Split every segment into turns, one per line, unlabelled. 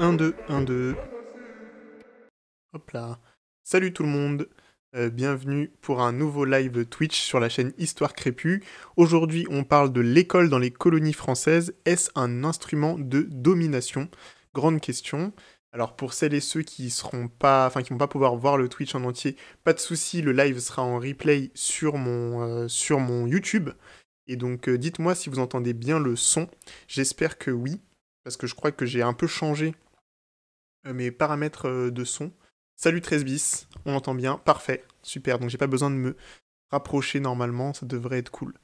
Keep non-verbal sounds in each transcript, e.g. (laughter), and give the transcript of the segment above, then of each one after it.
1, 2, 1, 2. Hop là. Salut tout le monde. Euh, bienvenue pour un nouveau live Twitch sur la chaîne Histoire Crépue. Aujourd'hui, on parle de l'école dans les colonies françaises. Est-ce un instrument de domination Grande question. Alors pour celles et ceux qui seront pas, enfin qui vont pas pouvoir voir le Twitch en entier, pas de souci, le live sera en replay sur mon, euh, sur mon YouTube. Et donc euh, dites-moi si vous entendez bien le son. J'espère que oui, parce que je crois que j'ai un peu changé euh, mes paramètres euh, de son. Salut 13 bis, on entend bien, parfait, super. Donc j'ai pas besoin de me rapprocher normalement, ça devrait être cool.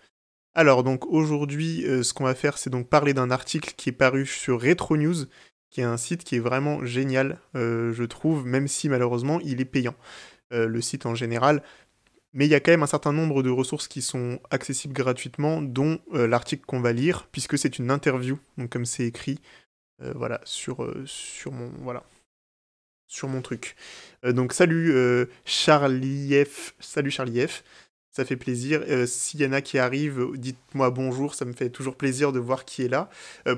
Alors donc aujourd'hui, euh, ce qu'on va faire, c'est donc parler d'un article qui est paru sur Retro News, qui est un site qui est vraiment génial, je trouve, même si malheureusement il est payant, le site en général. Mais il y a quand même un certain nombre de ressources qui sont accessibles gratuitement, dont l'article qu'on va lire, puisque c'est une interview, donc comme c'est écrit, voilà, sur, sur mon... Voilà sur mon truc. Euh, donc salut euh, Charlie F. Salut Charlie F. Ça fait plaisir. Euh, s'il y en a qui arrivent, dites-moi bonjour. Ça me fait toujours plaisir de voir qui est là.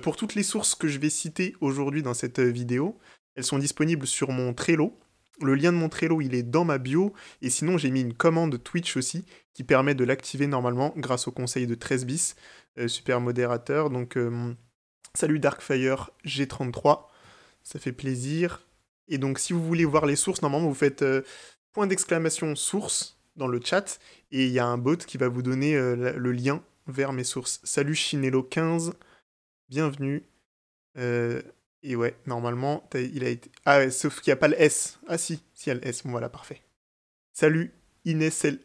pour toutes les sources que je vais citer aujourd'hui dans cette vidéo, elles sont disponibles sur mon Trello. Le lien de mon Trello, il est dans ma bio. Et sinon, j'ai mis une commande Twitch aussi qui permet de l'activer normalement grâce au conseil de 13 bis, super modérateur. Donc, salut Darkfire G33. Ça fait plaisir. Et donc, si vous voulez voir les sources, normalement, vous faites euh, point d'exclamation source dans le chat et il y a un bot qui va vous donner euh, le lien vers mes sources. Salut Chinello15, bienvenue. Euh, et ouais, normalement, il a été. Ah sauf qu'il n'y a pas le S. Ah si, si il y a le S, voilà, parfait. Salut Inesld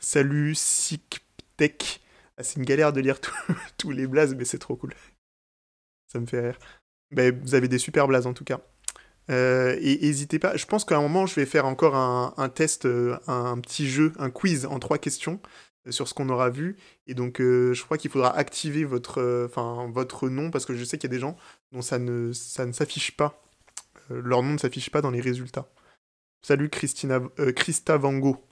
Salut Sicktech Ah, c'est une galère de lire (laughs) tous les blazes, mais c'est trop cool. Ça me fait rire. Mais ben, vous avez des super blazes en tout cas. Euh, et n'hésitez pas, je pense qu'à un moment, je vais faire encore un, un, test, euh, un petit jeu, un quiz en trois questions euh, sur ce qu'on aura vu. Et donc, je crois qu'il faudra activer votre, enfin votre nom, parce que je sais qu'il y a des gens dont ça ne, ça ne s'affiche pas. leur nom ne s'affiche pas dans les résultats. Salut Christina, Christa Vango.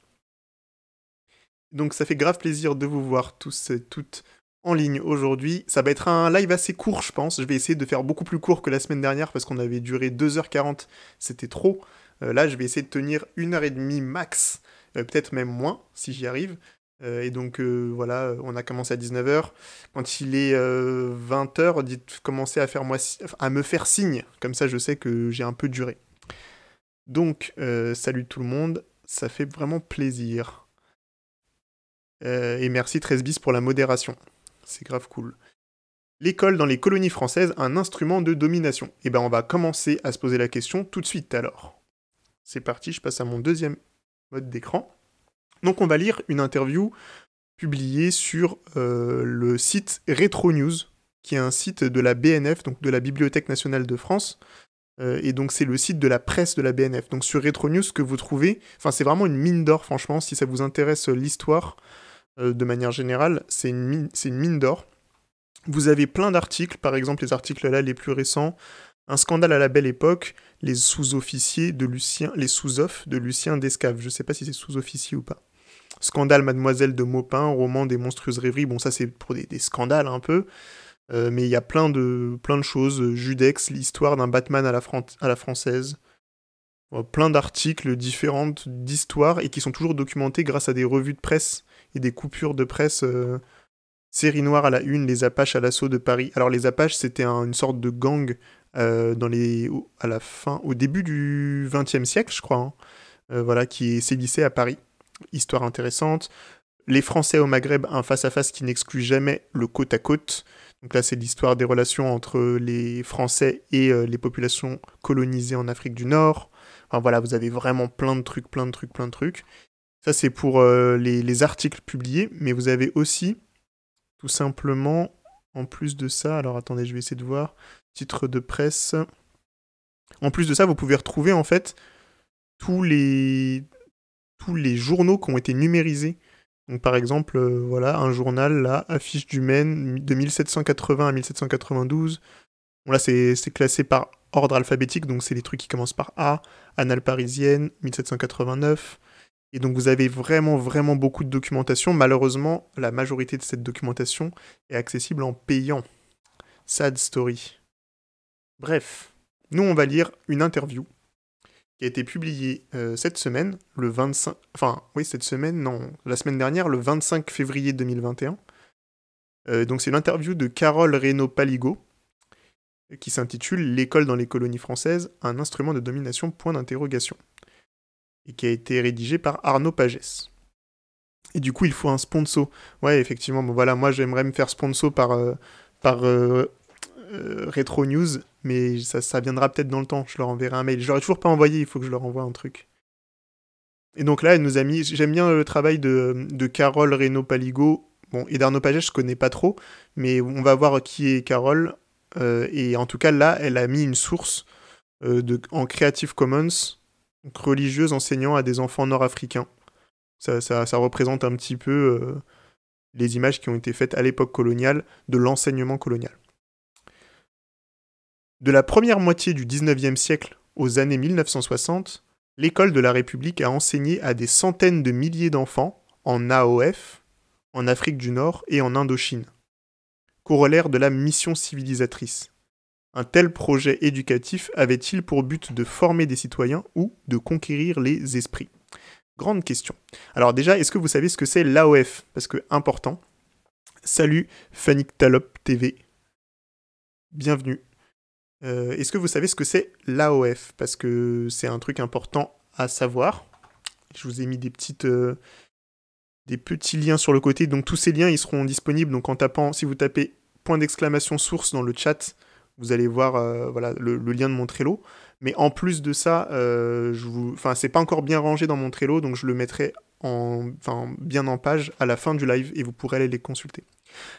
Donc, ça fait grave plaisir de vous voir tous et toutes en ligne aujourd'hui. Ça va être un live assez court, je pense. Je vais essayer de faire beaucoup plus court que la semaine dernière parce qu'on avait duré 2h40, c'était trop. Euh, là, je vais essayer de tenir 1h30 max, euh, peut-être même moins si j'y arrive. Euh, et donc voilà, on a commencé à 19h. Quand il est 20h, dites commencez à, faire moi, à me faire signe, comme ça je sais que j'ai un peu duré. Donc, salut tout le monde, ça fait vraiment plaisir. et merci 13bis pour la modération c'est grave cool. L'école dans les colonies françaises, un instrument de domination. Eh ben on va commencer à se poser la question tout de suite alors. C'est parti, je passe à mon deuxième mode d'écran. Donc on va lire une interview publiée sur euh, le site Retro qui est un site de la BNF, donc de la Bibliothèque nationale de France. Euh, et donc c'est le site de la presse de la BNF. Donc sur Retro ce que vous trouvez, enfin c'est vraiment une mine d'or franchement, si ça vous intéresse euh, l'histoire. Euh, de manière générale, c'est une mine, d'or. Vous avez plein d'articles, par exemple les articles là les plus récents, un scandale à la belle époque, les sous-officiers de Lucien, les sous-offs de Lucien Descave. Je ne sais pas si c'est sous-officier ou pas. Scandale Mademoiselle de Maupin, roman des monstrueuses rêveries. Bon, ça c'est pour des, scandales un peu. Euh, mais il y a plein de, plein de choses. Judex, l'histoire d'un Batman à la française. Euh, plein d'articles différentes d'histoires et qui sont toujours documentés grâce à des revues de presse et des coupures de presse. Euh, série noire à la une, les Apaches à l'assaut de Paris. Alors les Apaches, c'était une sorte de gang euh, dans les, au, à la fin, au début du XXe siècle, je crois, hein, voilà, qui sévissait à Paris. Histoire intéressante. Les Français au Maghreb, un face-à-face qui n'exclut jamais le côte à -côte. Donc là, c'est l'histoire des relations entre les Français et les populations colonisées en Afrique du Nord. Enfin voilà, vous avez vraiment plein de trucs, plein de trucs, plein de trucs. Ça, c'est pour euh, les, articles publiés, mais vous avez aussi, tout simplement, en plus de ça, alors attendez, je vais essayer de voir, titre de presse. En plus de ça, vous pouvez retrouver, en fait, tous les, tous les journaux qui ont été numérisés. Donc, par exemple, euh, voilà, un journal, là, Affiche du Maine, de 1780 à 1792 là, c'est classé par ordre alphabétique, donc c'est les trucs qui commencent par A, Annales parisienne, 1789. Et donc vous avez vraiment, vraiment beaucoup de documentation. Malheureusement, la majorité de cette documentation est accessible en payant. Sad story. Bref, nous, on va lire une interview qui a été publiée euh, cette semaine, le 25... Enfin, oui, cette semaine, non, la semaine dernière, le 25 février 2021. Euh, donc c'est l'interview de Carole Reynaud-Paligo, qui s'intitule L'école dans les colonies françaises, un instrument de domination point d'interrogation, et qui a été rédigé par Arnaud Pagès. Et du coup, il faut un sponsor. Ouais, effectivement, voilà, moi j'aimerais me faire sponsor par, euh, euh, euh, Retro News, mais ça, viendra peut-être dans le temps. Je leur enverrai un mail. Je leur ai toujours pas envoyé, il faut que je leur envoie un truc. Et donc là, elle nous a mis. J'aime bien le travail de, Carole renaud paligo Bon, et d'Arnaud Pagès, je connais pas trop, mais on va voir qui est Carole. Euh, et en tout cas, là, elle a mis une source euh, en Creative Commons, donc religieuse enseignant à des enfants nord-africains. Ça, ça, représente un petit peu euh, les images qui ont été faites à l'époque coloniale de l'enseignement colonial. De la première moitié du 19e siècle aux années 1960, l'école de la République a enseigné à des centaines de milliers d'enfants en AOF, en Afrique du Nord et en Indochine corollaire de la mission civilisatrice. Un tel projet éducatif avait-il pour but de former des citoyens ou de conquérir les esprits Grande question. Alors déjà, est-ce que vous savez ce que c'est l'AOF Parce que important. Salut Fanny Talop TV. Bienvenue. Euh, est-ce que vous savez ce que c'est l'AOF Parce que c'est un truc important à savoir. Je vous ai mis des petites, euh, des petits liens sur le côté. Donc tous ces liens, ils seront disponibles. Donc en tapant, si vous tapez point d'exclamation source dans le chat, vous allez voir euh, voilà, le, lien de mon Trello. Mais en plus de ça, euh, je vous... enfin, c'est pas encore bien rangé dans mon Trello, donc je le mettrai en... Enfin, bien en page à la fin du live et vous pourrez aller les consulter.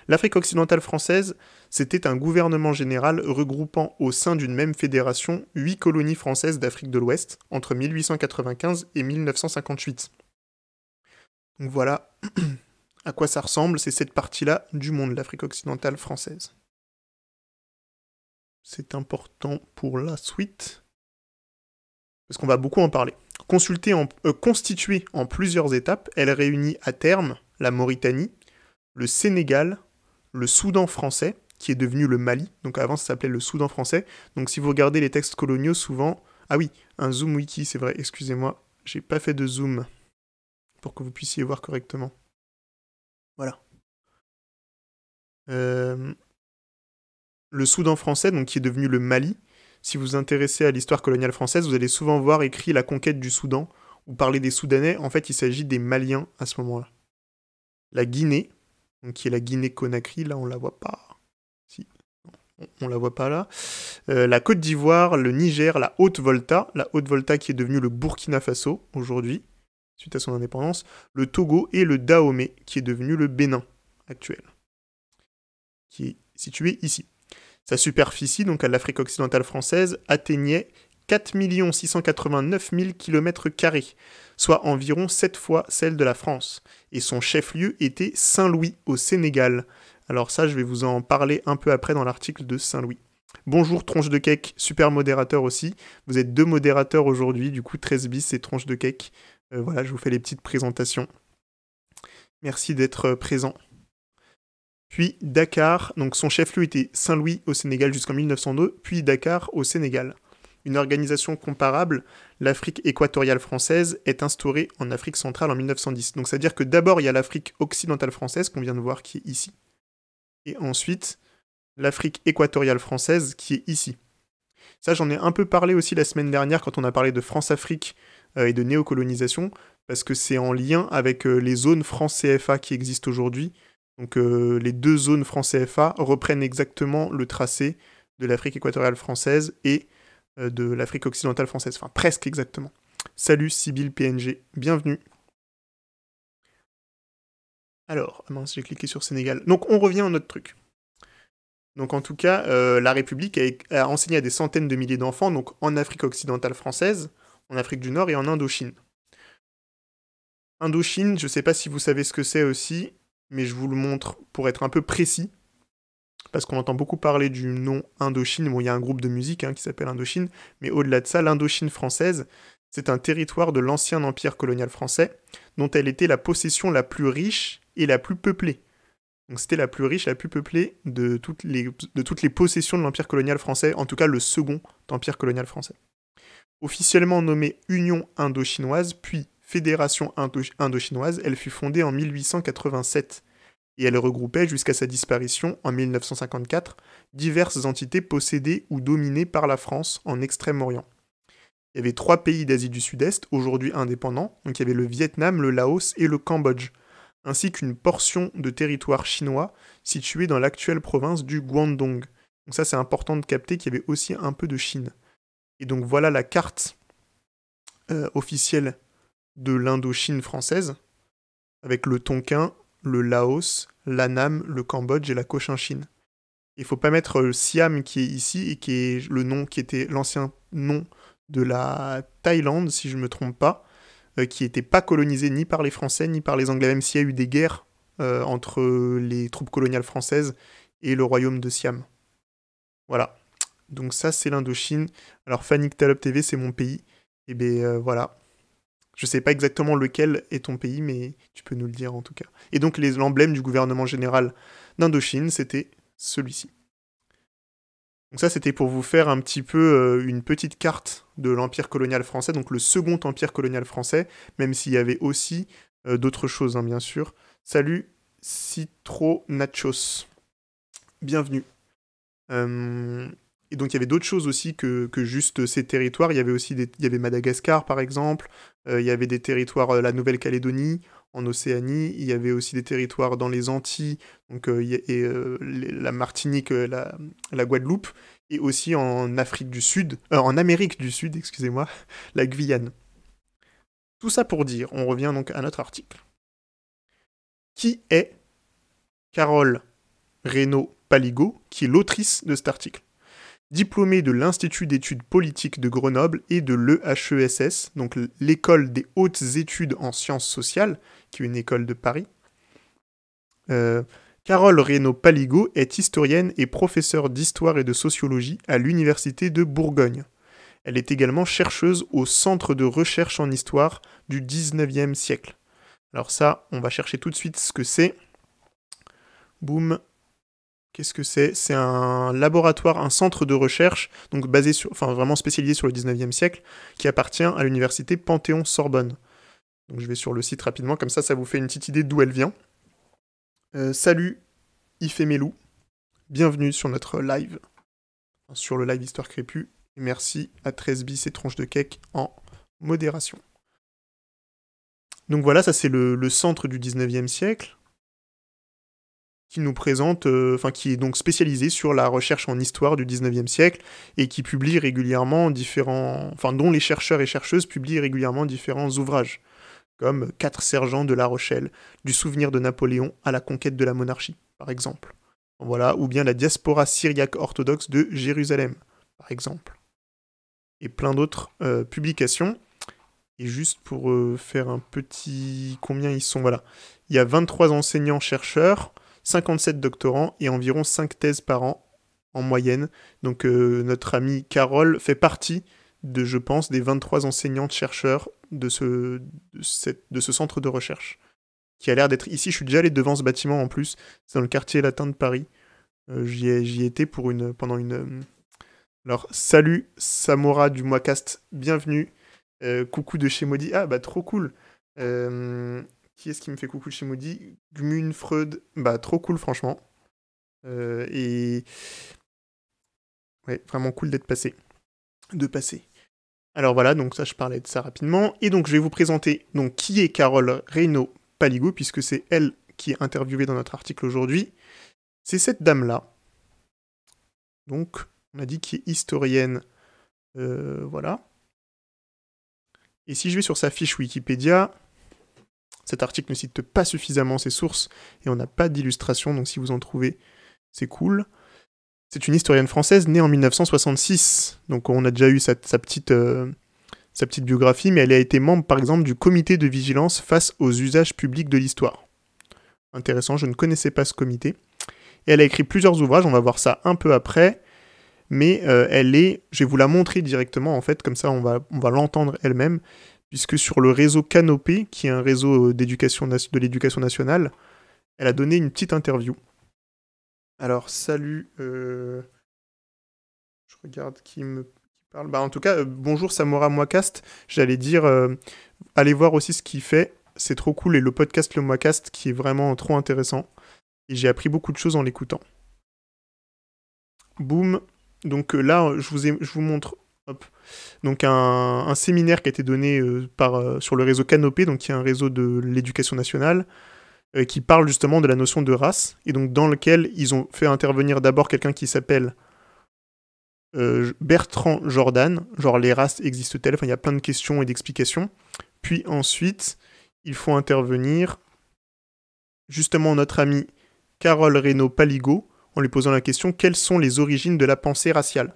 L'Afrique occidentale française, c'était un gouvernement général regroupant au sein d'une même fédération huit colonies françaises d'Afrique de l'Ouest entre 1895 et 1958. Donc voilà (clears throat) à quoi ça ressemble, c'est cette partie-là du monde, l'Afrique occidentale française. C'est important pour la suite, parce qu'on va beaucoup en parler. Euh, constituée en plusieurs étapes, elle réunit à terme la Mauritanie, le Sénégal, le Soudan français, qui est devenu le Mali. Donc avant, ça s'appelait le Soudan français. Donc si vous regardez les textes coloniaux, souvent... Ah oui, un zoom wiki, c'est vrai, excusez-moi, j'ai pas fait
de zoom pour que vous puissiez voir correctement. Voilà. Euh, le Soudan français, donc qui est devenu le Mali,
si vous vous intéressez à l'histoire coloniale française, vous allez souvent voir écrit la conquête du Soudan ou parler des Soudanais. En fait, il s'agit des Maliens à ce moment-là. La Guinée, donc qui est la Guinée-Conakry, là on la voit pas. Si, on, ne la voit pas là. Euh, la Côte d'Ivoire, le Niger, la Haute-Volta, la Haute-Volta qui est devenue le Burkina Faso aujourd'hui suite à son indépendance, le Togo et le Dahomey, qui est devenu le Bénin actuel, qui est situé ici. Sa superficie, donc à l'Afrique occidentale française, atteignait 4 689 000 km, soit environ 7 fois celle de la France. Et son chef-lieu était Saint-Louis, au Sénégal. Alors ça, je vais vous en parler un peu après dans l'article de Saint-Louis. Bonjour Tronche de Cake, super modérateur aussi. Vous êtes deux modérateurs aujourd'hui, du coup 13 bis et Tronche de Cake. Euh, voilà, je vous fais les petites présentations. Merci d'être euh, présent. Puis Dakar, donc son chef-lieu était Saint-Louis au Sénégal jusqu'en 1902, puis Dakar au Sénégal. Une organisation comparable, l'Afrique équatoriale française, est instaurée en Afrique centrale en 1910. Donc c'est-à-dire que d'abord il y a l'Afrique occidentale française qu'on vient de voir qui est ici. Et ensuite l'Afrique équatoriale française qui est ici. Ça j'en ai un peu parlé aussi la semaine dernière quand on a parlé de France-Afrique euh, et de néocolonisation, parce que c'est en lien avec euh, les zones France CFA qui existent aujourd'hui. Donc euh, les deux zones France CFA reprennent exactement le tracé de l'Afrique équatoriale française et de l'Afrique occidentale française, enfin presque exactement. Salut Sibyl PNG, bienvenue. Alors, ah mince, j'ai cliqué sur Sénégal. Donc on revient à notre truc. Donc en tout cas, la République a, enseigné à des centaines de milliers d'enfants, donc en Afrique occidentale française, en Afrique du Nord et en Indochine. Indochine, je ne sais pas si vous savez ce que c'est aussi, mais je vous le montre pour être un peu précis, parce qu'on entend beaucoup parler du nom Indochine. Bon, il y a un groupe de musique hein, qui s'appelle Indochine, mais au-delà de ça, l'Indochine française, c'est un territoire de l'ancien empire colonial français, dont elle était la possession la plus riche et la plus peuplée. Donc c'était la plus riche, la plus peuplée de toutes les possessions de l'empire colonial français, en tout cas le second empire colonial français. Officiellement nommée Union Indochinoise, puis Fédération Indochinoise, elle fut fondée en 1887 et elle regroupait jusqu'à sa disparition en 1954 diverses entités possédées ou dominées par la France en Extrême-Orient. Il y avait trois pays d'Asie du Sud-Est aujourd'hui indépendants, donc il y avait le Vietnam, le Laos et le Cambodge, ainsi qu'une portion de territoire chinois située dans l'actuelle province du Guangdong. Donc ça c'est important de capter qu'il y avait aussi un peu de Chine. Et donc voilà la carte euh, officielle de l'Indochine française, avec le Tonkin, le Laos, l'Anam, le Cambodge et la Cochinchine. Il faut pas mettre le euh, Siam qui est ici et qui est le nom qui était l'ancien nom de la Thaïlande, si je ne me trompe pas, euh, qui n'était pas colonisé ni par les Français ni par les Anglais, même s'il y a eu des guerres entre les troupes coloniales françaises et le royaume de Siam. Voilà. Donc ça, c'est l'Indochine. Alors Fanny Talop TV, c'est mon pays. Et bien, euh, voilà. Je ne sais pas exactement lequel est ton pays, mais tu peux nous le dire en tout cas. Et donc l'emblème du gouvernement général d'Indochine, c'était celui-ci. Donc ça, c'était pour vous faire un petit peu euh, une petite carte de l'Empire colonial français, donc le second Empire colonial français, même s'il y avait aussi euh, d'autres choses, hein, bien sûr. Salut Nachos. Bienvenue. Et donc il y avait d'autres choses aussi que, juste ces territoires. Il y avait aussi y avait Madagascar par exemple, euh, il y avait des territoires, euh, la Nouvelle-Calédonie en Océanie, il y avait aussi des territoires dans les Antilles, donc, euh, la Martinique, la, la, Guadeloupe, et aussi en Afrique du Sud, en Amérique du Sud, excusez-moi, (laughs) la Guyane. Tout ça pour dire, on revient donc à notre article. Qui est Carole Reynaud Paligo, qui est l'autrice de cet article Diplômée de l'Institut d'études politiques de Grenoble et de l'EHESS, donc l'école des hautes études en sciences sociales, qui est une école de Paris. Euh, Carole Reynaud Paligo est historienne et professeure d'histoire et de sociologie à l'Université de Bourgogne. Elle est également chercheuse au Centre de recherche en histoire du 19e siècle. Alors ça, on va chercher tout de suite ce que c'est. Boum, Qu'est-ce que c'est C'est un laboratoire, un centre de recherche, donc basé sur, enfin vraiment spécialisé sur le 19e siècle, qui appartient à l'université Panthéon-Sorbonne. Donc je vais sur le site rapidement, comme ça, ça vous fait une petite idée d'où elle vient. Euh, salut, Ifemelou. Bienvenue sur notre live, sur le live Histoire Crépue. merci à 13 bis et Tronches de Cake en modération. Donc voilà, ça c'est le, le centre du 19e siècle qui nous présente, euh, enfin qui est donc spécialisé sur la recherche en histoire du 19e siècle et qui publie régulièrement différents, enfin dont les chercheurs et chercheuses publient régulièrement différents ouvrages, comme Quatre sergents de La Rochelle, du souvenir de Napoléon à la conquête de la monarchie, par exemple. Voilà, ou bien la diaspora syriaque orthodoxe de Jérusalem, par exemple. Et plein d'autres euh, publications. Et juste pour euh, faire un petit combien ils sont, voilà. Il y a 23 enseignants-chercheurs, 57 doctorants et environ 5 thèses par an en moyenne. Donc euh, notre amie Carole fait partie de, je pense, des 23 enseignantes chercheurs de ce, de, ce centre de recherche, qui a l'air d'être ici. Je suis déjà allé devant ce bâtiment en plus, c'est dans le quartier latin de Paris. Euh, j'y étais pour une, pendant une... Euh, alors, salut Samora du Moicast, bienvenue. coucou de chez Maudit. Ah, bah trop cool. Qui est-ce qui me fait coucou chez Moody Gmune, Freud, bah trop cool franchement. Euh, et ouais, vraiment cool d'être passé. De passer. Alors voilà, donc ça je parlais de ça rapidement. Et donc je vais vous présenter donc, qui est Carole Reynaud Paligo puisque c'est elle qui est interviewée dans notre article aujourd'hui. C'est cette dame-là. Donc, on a dit qu'elle est historienne. Euh, voilà. Et si je vais sur sa fiche Wikipédia, cet article ne cite pas suffisamment ses sources et on n'a pas d'illustration, donc si vous en trouvez, c'est cool. C'est une historienne française née en 1966, donc on a déjà eu euh, sa, petite, biographie, mais elle a été membre par exemple du comité de vigilance face aux usages publics de l'histoire. Intéressant, je ne connaissais pas ce comité. Et elle a écrit plusieurs ouvrages, on va voir ça un peu après, mais euh, elle est, je vais vous la montrer directement en fait, comme ça on va l'entendre elle-même puisque sur le réseau Canopé, qui est un réseau euh, de l'éducation nationale, elle a donné une petite interview. Alors, salut. Euh, je regarde qui me parle. Bah, en tout cas, euh, bonjour Samora Moicast. J'allais dire, allez voir aussi ce qu'il fait. C'est trop cool. Et le podcast Le Moicast, qui est vraiment trop intéressant. Et j'ai appris beaucoup de choses en l'écoutant. Boum. Donc là, je vous, je vous montre donc un, séminaire qui a été donné euh, par, euh, sur le réseau Canopé, donc qui est un réseau de l'éducation nationale, euh, qui parle justement de la notion de race, et donc dans lequel ils ont fait intervenir d'abord quelqu'un qui s'appelle Bertrand Jordan, genre les races existent-elles, enfin il y a plein de questions et d'explications. Puis ensuite, il faut intervenir justement notre ami Carole Reynaud Paligo en lui posant la question quelles sont les origines de la pensée raciale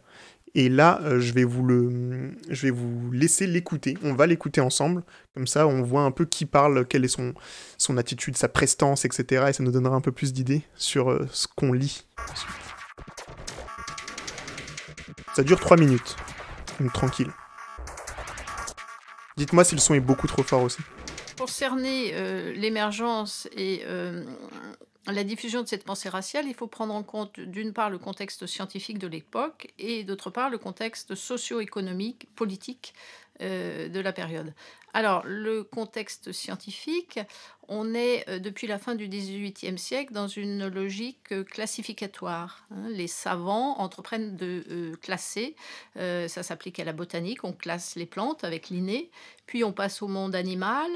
et là, euh, je, vais vous le, je vais vous laisser l'écouter. On va l'écouter ensemble. Comme ça, on voit un peu qui parle, quelle est son, son attitude, sa prestance, etc. Et ça nous donnera un peu plus d'idées sur euh, ce qu'on lit. Ça dure 3 minutes. Donc tranquille. Dites-moi si le son est beaucoup trop fort aussi.
Pour euh, l'émergence et la diffusion de cette pensée raciale, il faut prendre en compte d'une part le contexte scientifique de l'époque et d'autre part le contexte socio-économique, politique euh, de la période. Alors, le contexte scientifique, on est euh, depuis la fin du XVIIIe siècle dans une logique euh, classificatoire. Hein. Les savants entreprennent de classer, ça s'applique à la botanique, on classe les plantes avec l'inné, puis on passe au monde animal,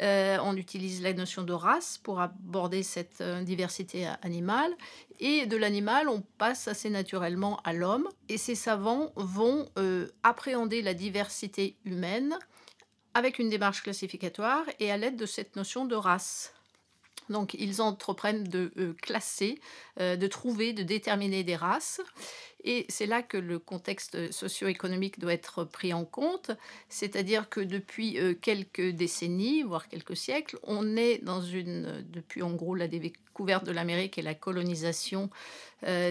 euh, on utilise la notion de race pour aborder cette euh, diversité euh, animale. Et de l'animal, on passe assez naturellement à l'homme. Et ces savants vont appréhender la diversité humaine avec une démarche classificatoire et à l'aide de cette notion de race. Donc ils entreprennent de classer, de trouver, de déterminer des races. Et c'est là que le contexte euh, socio-économique doit être pris en compte, c'est-à-dire que depuis euh, quelques décennies, voire quelques siècles, on est dans une, euh, depuis en gros la découverte de l'Amérique et la colonisation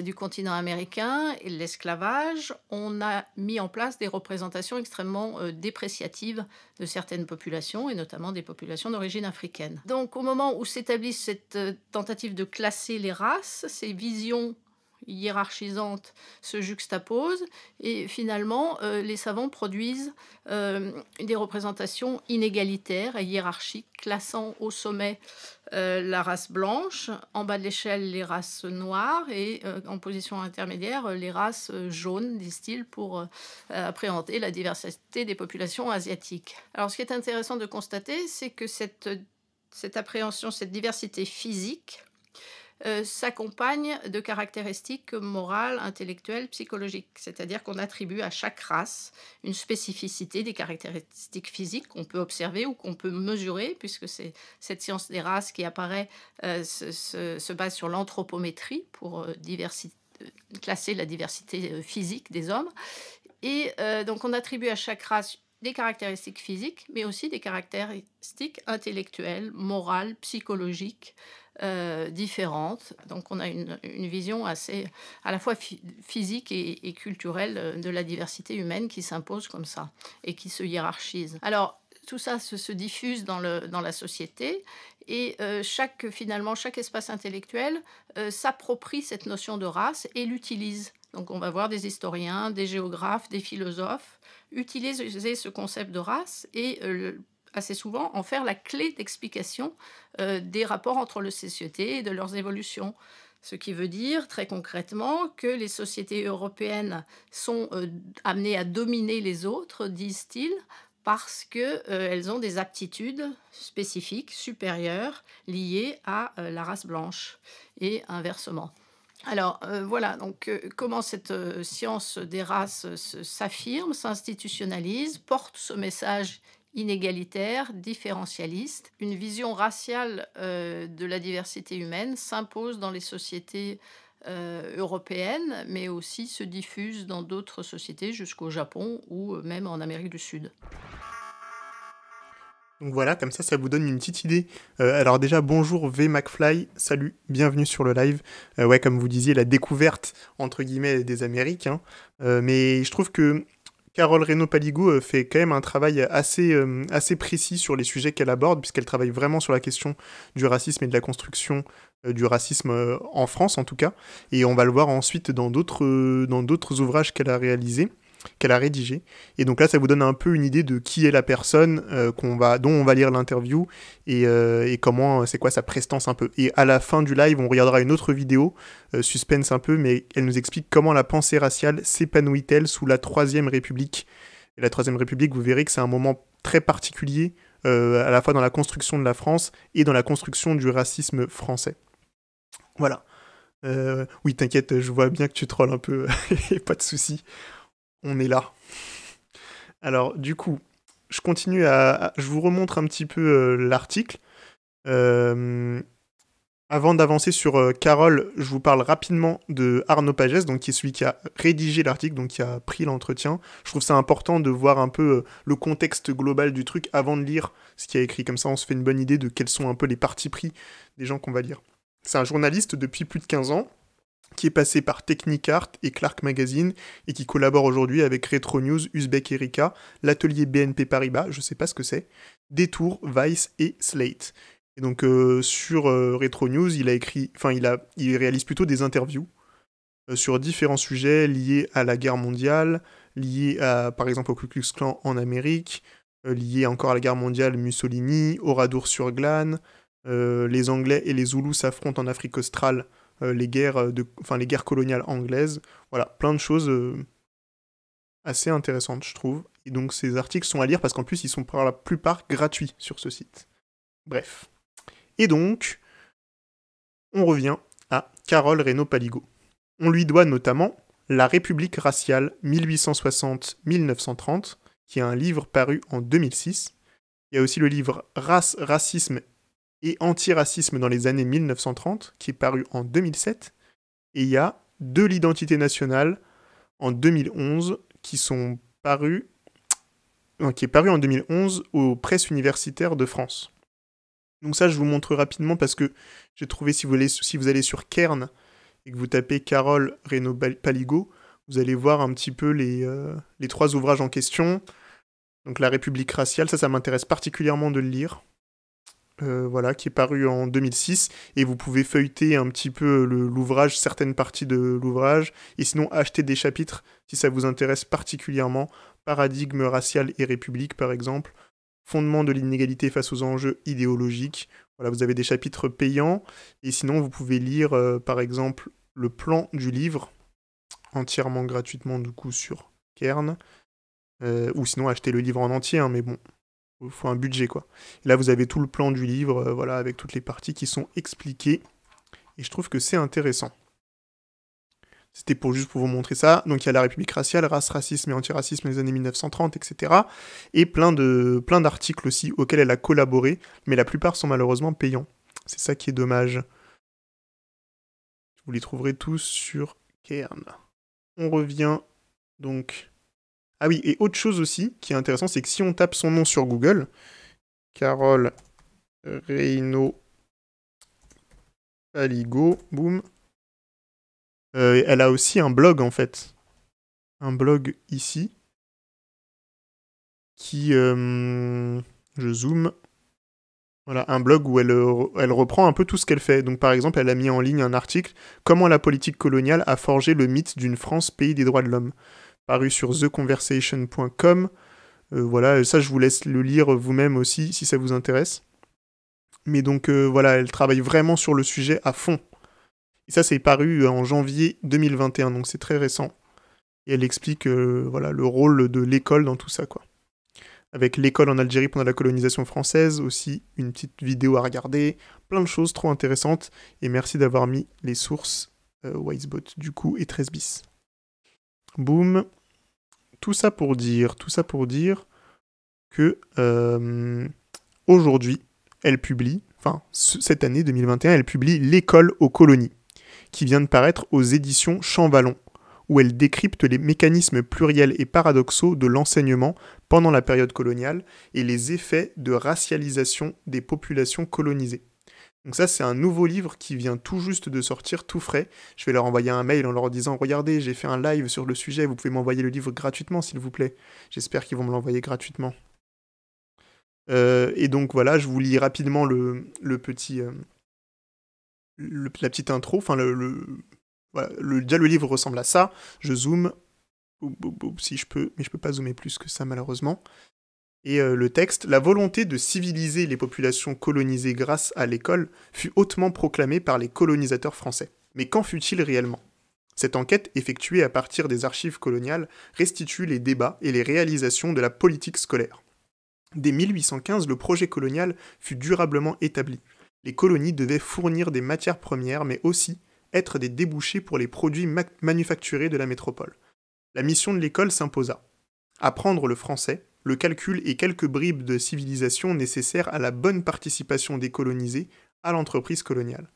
du continent américain et l'esclavage, on a mis en place des représentations extrêmement dépréciatives de certaines populations, et notamment des populations d'origine africaine. Donc au moment où s'établit cette tentative de classer les races, ces visions hiérarchisantes se juxtaposent et finalement euh, les savants produisent euh, des représentations inégalitaires et hiérarchiques, classant au sommet euh, la race blanche, en bas de l'échelle les races noires et en position intermédiaire les races jaunes, disent-ils, pour appréhender la diversité des populations asiatiques. Alors ce qui est intéressant de constater, c'est que cette, cette appréhension, cette diversité physique, euh, s'accompagne de caractéristiques morales, intellectuelles, psychologiques. C'est-à-dire qu'on attribue à chaque race une spécificité des caractéristiques physiques qu'on peut observer ou qu'on peut mesurer, puisque c'est cette science des races qui apparaît euh, se, base sur l'anthropométrie pour euh, classer la diversité physique des hommes. Et donc on attribue à chaque race des caractéristiques physiques, mais aussi des caractéristiques intellectuelles, morales, psychologiques, euh, différentes. Donc on a une, vision assez à la fois physique et, culturelle euh, de la diversité humaine qui s'impose comme ça et qui se hiérarchise. Alors tout ça se, diffuse dans, le, dans, la société et euh, chaque, finalement chaque espace intellectuel s'approprie cette notion de race et l'utilise. Donc on va voir des historiens, des géographes, des philosophes utiliser ce concept de race et euh, assez souvent en faire la clé d'explication euh, des rapports entre les sociétés et de leurs évolutions. Ce qui veut dire très concrètement que les sociétés européennes sont euh, amenées à dominer les autres, disent-ils, parce qu'elles euh, ont des aptitudes spécifiques, supérieures, liées à la race blanche, et inversement. Alors voilà, donc comment cette science des races s'affirme, s'institutionnalise, porte ce message inégalitaire, différentialiste. Une vision raciale euh, de la diversité humaine s'impose dans les sociétés euh, européennes, mais aussi se diffuse dans d'autres sociétés jusqu'au Japon ou même en Amérique du Sud.
Donc voilà, comme ça, ça vous donne une petite idée. Euh, alors déjà, bonjour V McFly, salut, bienvenue sur le live. ouais, comme vous disiez, la découverte, entre guillemets, des Amériques. Hein. mais je trouve que Carole reynaud paligou euh, fait quand même un travail assez, euh, assez précis sur les sujets qu'elle aborde, puisqu'elle travaille vraiment sur la question du racisme et de la construction euh, du racisme en France, en tout cas. Et on va le voir ensuite dans d'autres, dans d'autres ouvrages qu'elle a réalisés qu'elle a rédigé. Et donc là, ça vous donne un peu une idée de qui est la personne euh, qu'on va, dont on va lire l'interview et, euh, comment, euh, c'est quoi sa prestance un peu. Et à la fin du live, on regardera une autre vidéo, suspense un peu, mais elle nous explique comment la pensée raciale s'épanouit-elle sous la Troisième République. Et la Troisième République, vous verrez que c'est un moment très particulier, à la fois dans la construction de la France et dans la construction du racisme français. Voilà. oui, t'inquiète, je vois bien que tu trolles un peu, (laughs) pas de soucis on est là. Alors, du coup, je continue à. je vous remontre un petit peu euh, l'article. Euh, avant d'avancer sur euh, Carole, je vous parle rapidement de Arnaud Pages, donc qui est celui qui a rédigé l'article, donc qui a pris l'entretien. Je trouve ça important de voir un peu le contexte global du truc avant de lire ce qu'il a écrit. Comme ça, on se fait une bonne idée de quels sont un peu les partis pris des gens qu'on va lire. C'est un journaliste depuis plus de 15 ans qui est passé par Technicart et Clark Magazine et qui collabore aujourd'hui avec Retro News, Uzbek Erika, l'atelier BNP Paribas, je ne sais pas ce que c'est, Détour, Vice et Slate. Et donc euh, sur euh, Retro News, il a écrit, enfin il a, il réalise plutôt des interviews euh, sur différents sujets liés à la guerre mondiale, liés par exemple au Ku Klux Klan en Amérique, liés encore à la guerre mondiale, Mussolini, Oradour sur Glane, les Anglais et les Zoulous s'affrontent en Afrique australe euh, les guerres euh, de, enfin les guerres coloniales anglaises. Voilà, plein de choses euh, assez intéressantes, je trouve. Et donc ces articles sont à lire parce qu'en plus ils sont pour la plupart gratuits sur ce site. Bref. Et donc, on revient à Carole renaud Paligo. On lui doit notamment La République raciale 1860-1930, qui est un livre paru en 2006. Il y a aussi le livre Race, racisme et anti-racisme dans les années 1930, qui est paru en 2007. Et il y a De l'identité nationale en 2011, qui sont parus, est paru en 2011 aux presses universitaires de France. Donc ça, je vous montre rapidement parce que j'ai trouvé, si vous, allez, sur Kern et que vous tapez Carole Renaud Paligo, vous allez voir un petit peu les, euh, les trois ouvrages en question. Donc La République raciale, ça, ça m'intéresse particulièrement de le lire. Euh, voilà, qui est paru en 2006, et vous pouvez feuilleter un petit peu l'ouvrage, certaines parties de l'ouvrage, et sinon acheter des chapitres si ça vous intéresse particulièrement, Paradigme racial et république par exemple, Fondement de l'inégalité face aux enjeux idéologiques, voilà, vous avez des chapitres payants, et sinon vous pouvez lire euh, par exemple le plan du livre, entièrement gratuitement du coup sur Kern, euh, ou sinon acheter le livre en entier, hein, mais bon, il faut un budget, quoi. là, vous avez tout le plan du livre, euh, voilà, avec toutes les parties qui sont expliquées. Et je trouve que c'est intéressant. C'était pour juste pour vous montrer ça. Donc il y a la République raciale, race, racisme et antiracisme des années 1930, etc. Et plein de plein d'articles aussi auxquels elle a collaboré, mais la plupart sont malheureusement payants. C'est ça qui est dommage. Vous les trouverez tous sur Cairn. On revient donc ah oui, et autre chose aussi qui est intéressant, c'est que si on tape son nom sur Google, Carole Reino Aligo boum,
euh, elle a aussi un blog en fait. Un blog ici qui... Euh, je zoome.
Voilà, un blog où elle reprend un peu tout ce qu'elle fait. Donc par exemple, elle a mis en ligne un article Comment la politique coloniale a forgé le mythe d'une France pays des droits de l'homme paru sur theconversation.com. Euh, voilà, ça je vous laisse le lire vous-même aussi si ça vous intéresse. Mais donc euh, voilà, elle travaille vraiment sur le sujet à fond. Et ça c'est paru euh, en janvier 2021, donc c'est très récent. Et elle explique voilà, le rôle de l'école dans tout ça. quoi. Avec l'école en Algérie pendant la colonisation française, aussi une petite vidéo à regarder, plein de choses trop intéressantes. Et merci d'avoir mis les sources Wisebot du coup et 13 bis. Boum tout ça pour dire, tout ça pour dire que euh, aujourd'hui, elle publie, enfin cette année 2021, elle publie L'école aux colonies, qui vient de paraître aux éditions Champvallon, où elle décrypte les mécanismes pluriels et paradoxaux de l'enseignement pendant la période coloniale et les effets de racialisation des populations colonisées. Donc ça, c'est un nouveau livre qui vient tout juste de sortir, tout frais. Je vais leur envoyer un mail en leur disant, regardez, j'ai fait un live sur le sujet, vous pouvez m'envoyer le livre gratuitement, s'il vous plaît. J'espère qu'ils vont me l'envoyer gratuitement. Euh, et donc voilà, je vous lis rapidement le, petit... Euh, la petite intro, enfin le, le, déjà le livre ressemble à ça. Je zoome, si je peux, mais je ne peux pas zoomer plus que ça malheureusement. Et euh, le texte, la volonté de civiliser les populations colonisées grâce à l'école fut hautement proclamée par les colonisateurs français. Mais qu'en fut-il réellement cette enquête, effectuée à partir des archives coloniales, restitue les débats et les réalisations de la politique scolaire. Dès 1815, le projet colonial fut durablement établi. Les colonies devaient fournir des matières premières, mais aussi être des débouchés pour les produits manufacturés de la métropole. La mission de l'école s'imposa. Apprendre le français, le calcul et quelques bribes de civilisation nécessaires à la bonne participation des colonisés à l'entreprise coloniale.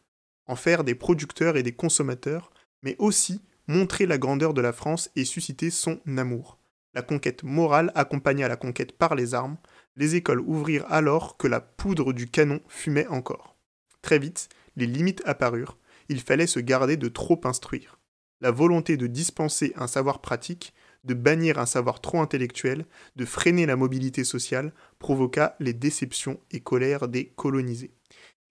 En faire des producteurs et des consommateurs, mais aussi montrer la grandeur de la France et susciter son amour. La conquête morale accompagna la conquête par les armes, les écoles ouvrirent alors que la poudre du canon fumait encore. Très vite, les limites apparurent, il fallait se garder de trop instruire. La volonté de dispenser un savoir pratique de bannir un savoir trop intellectuel, de freiner la mobilité sociale, provoqua les déceptions et colères des colonisés.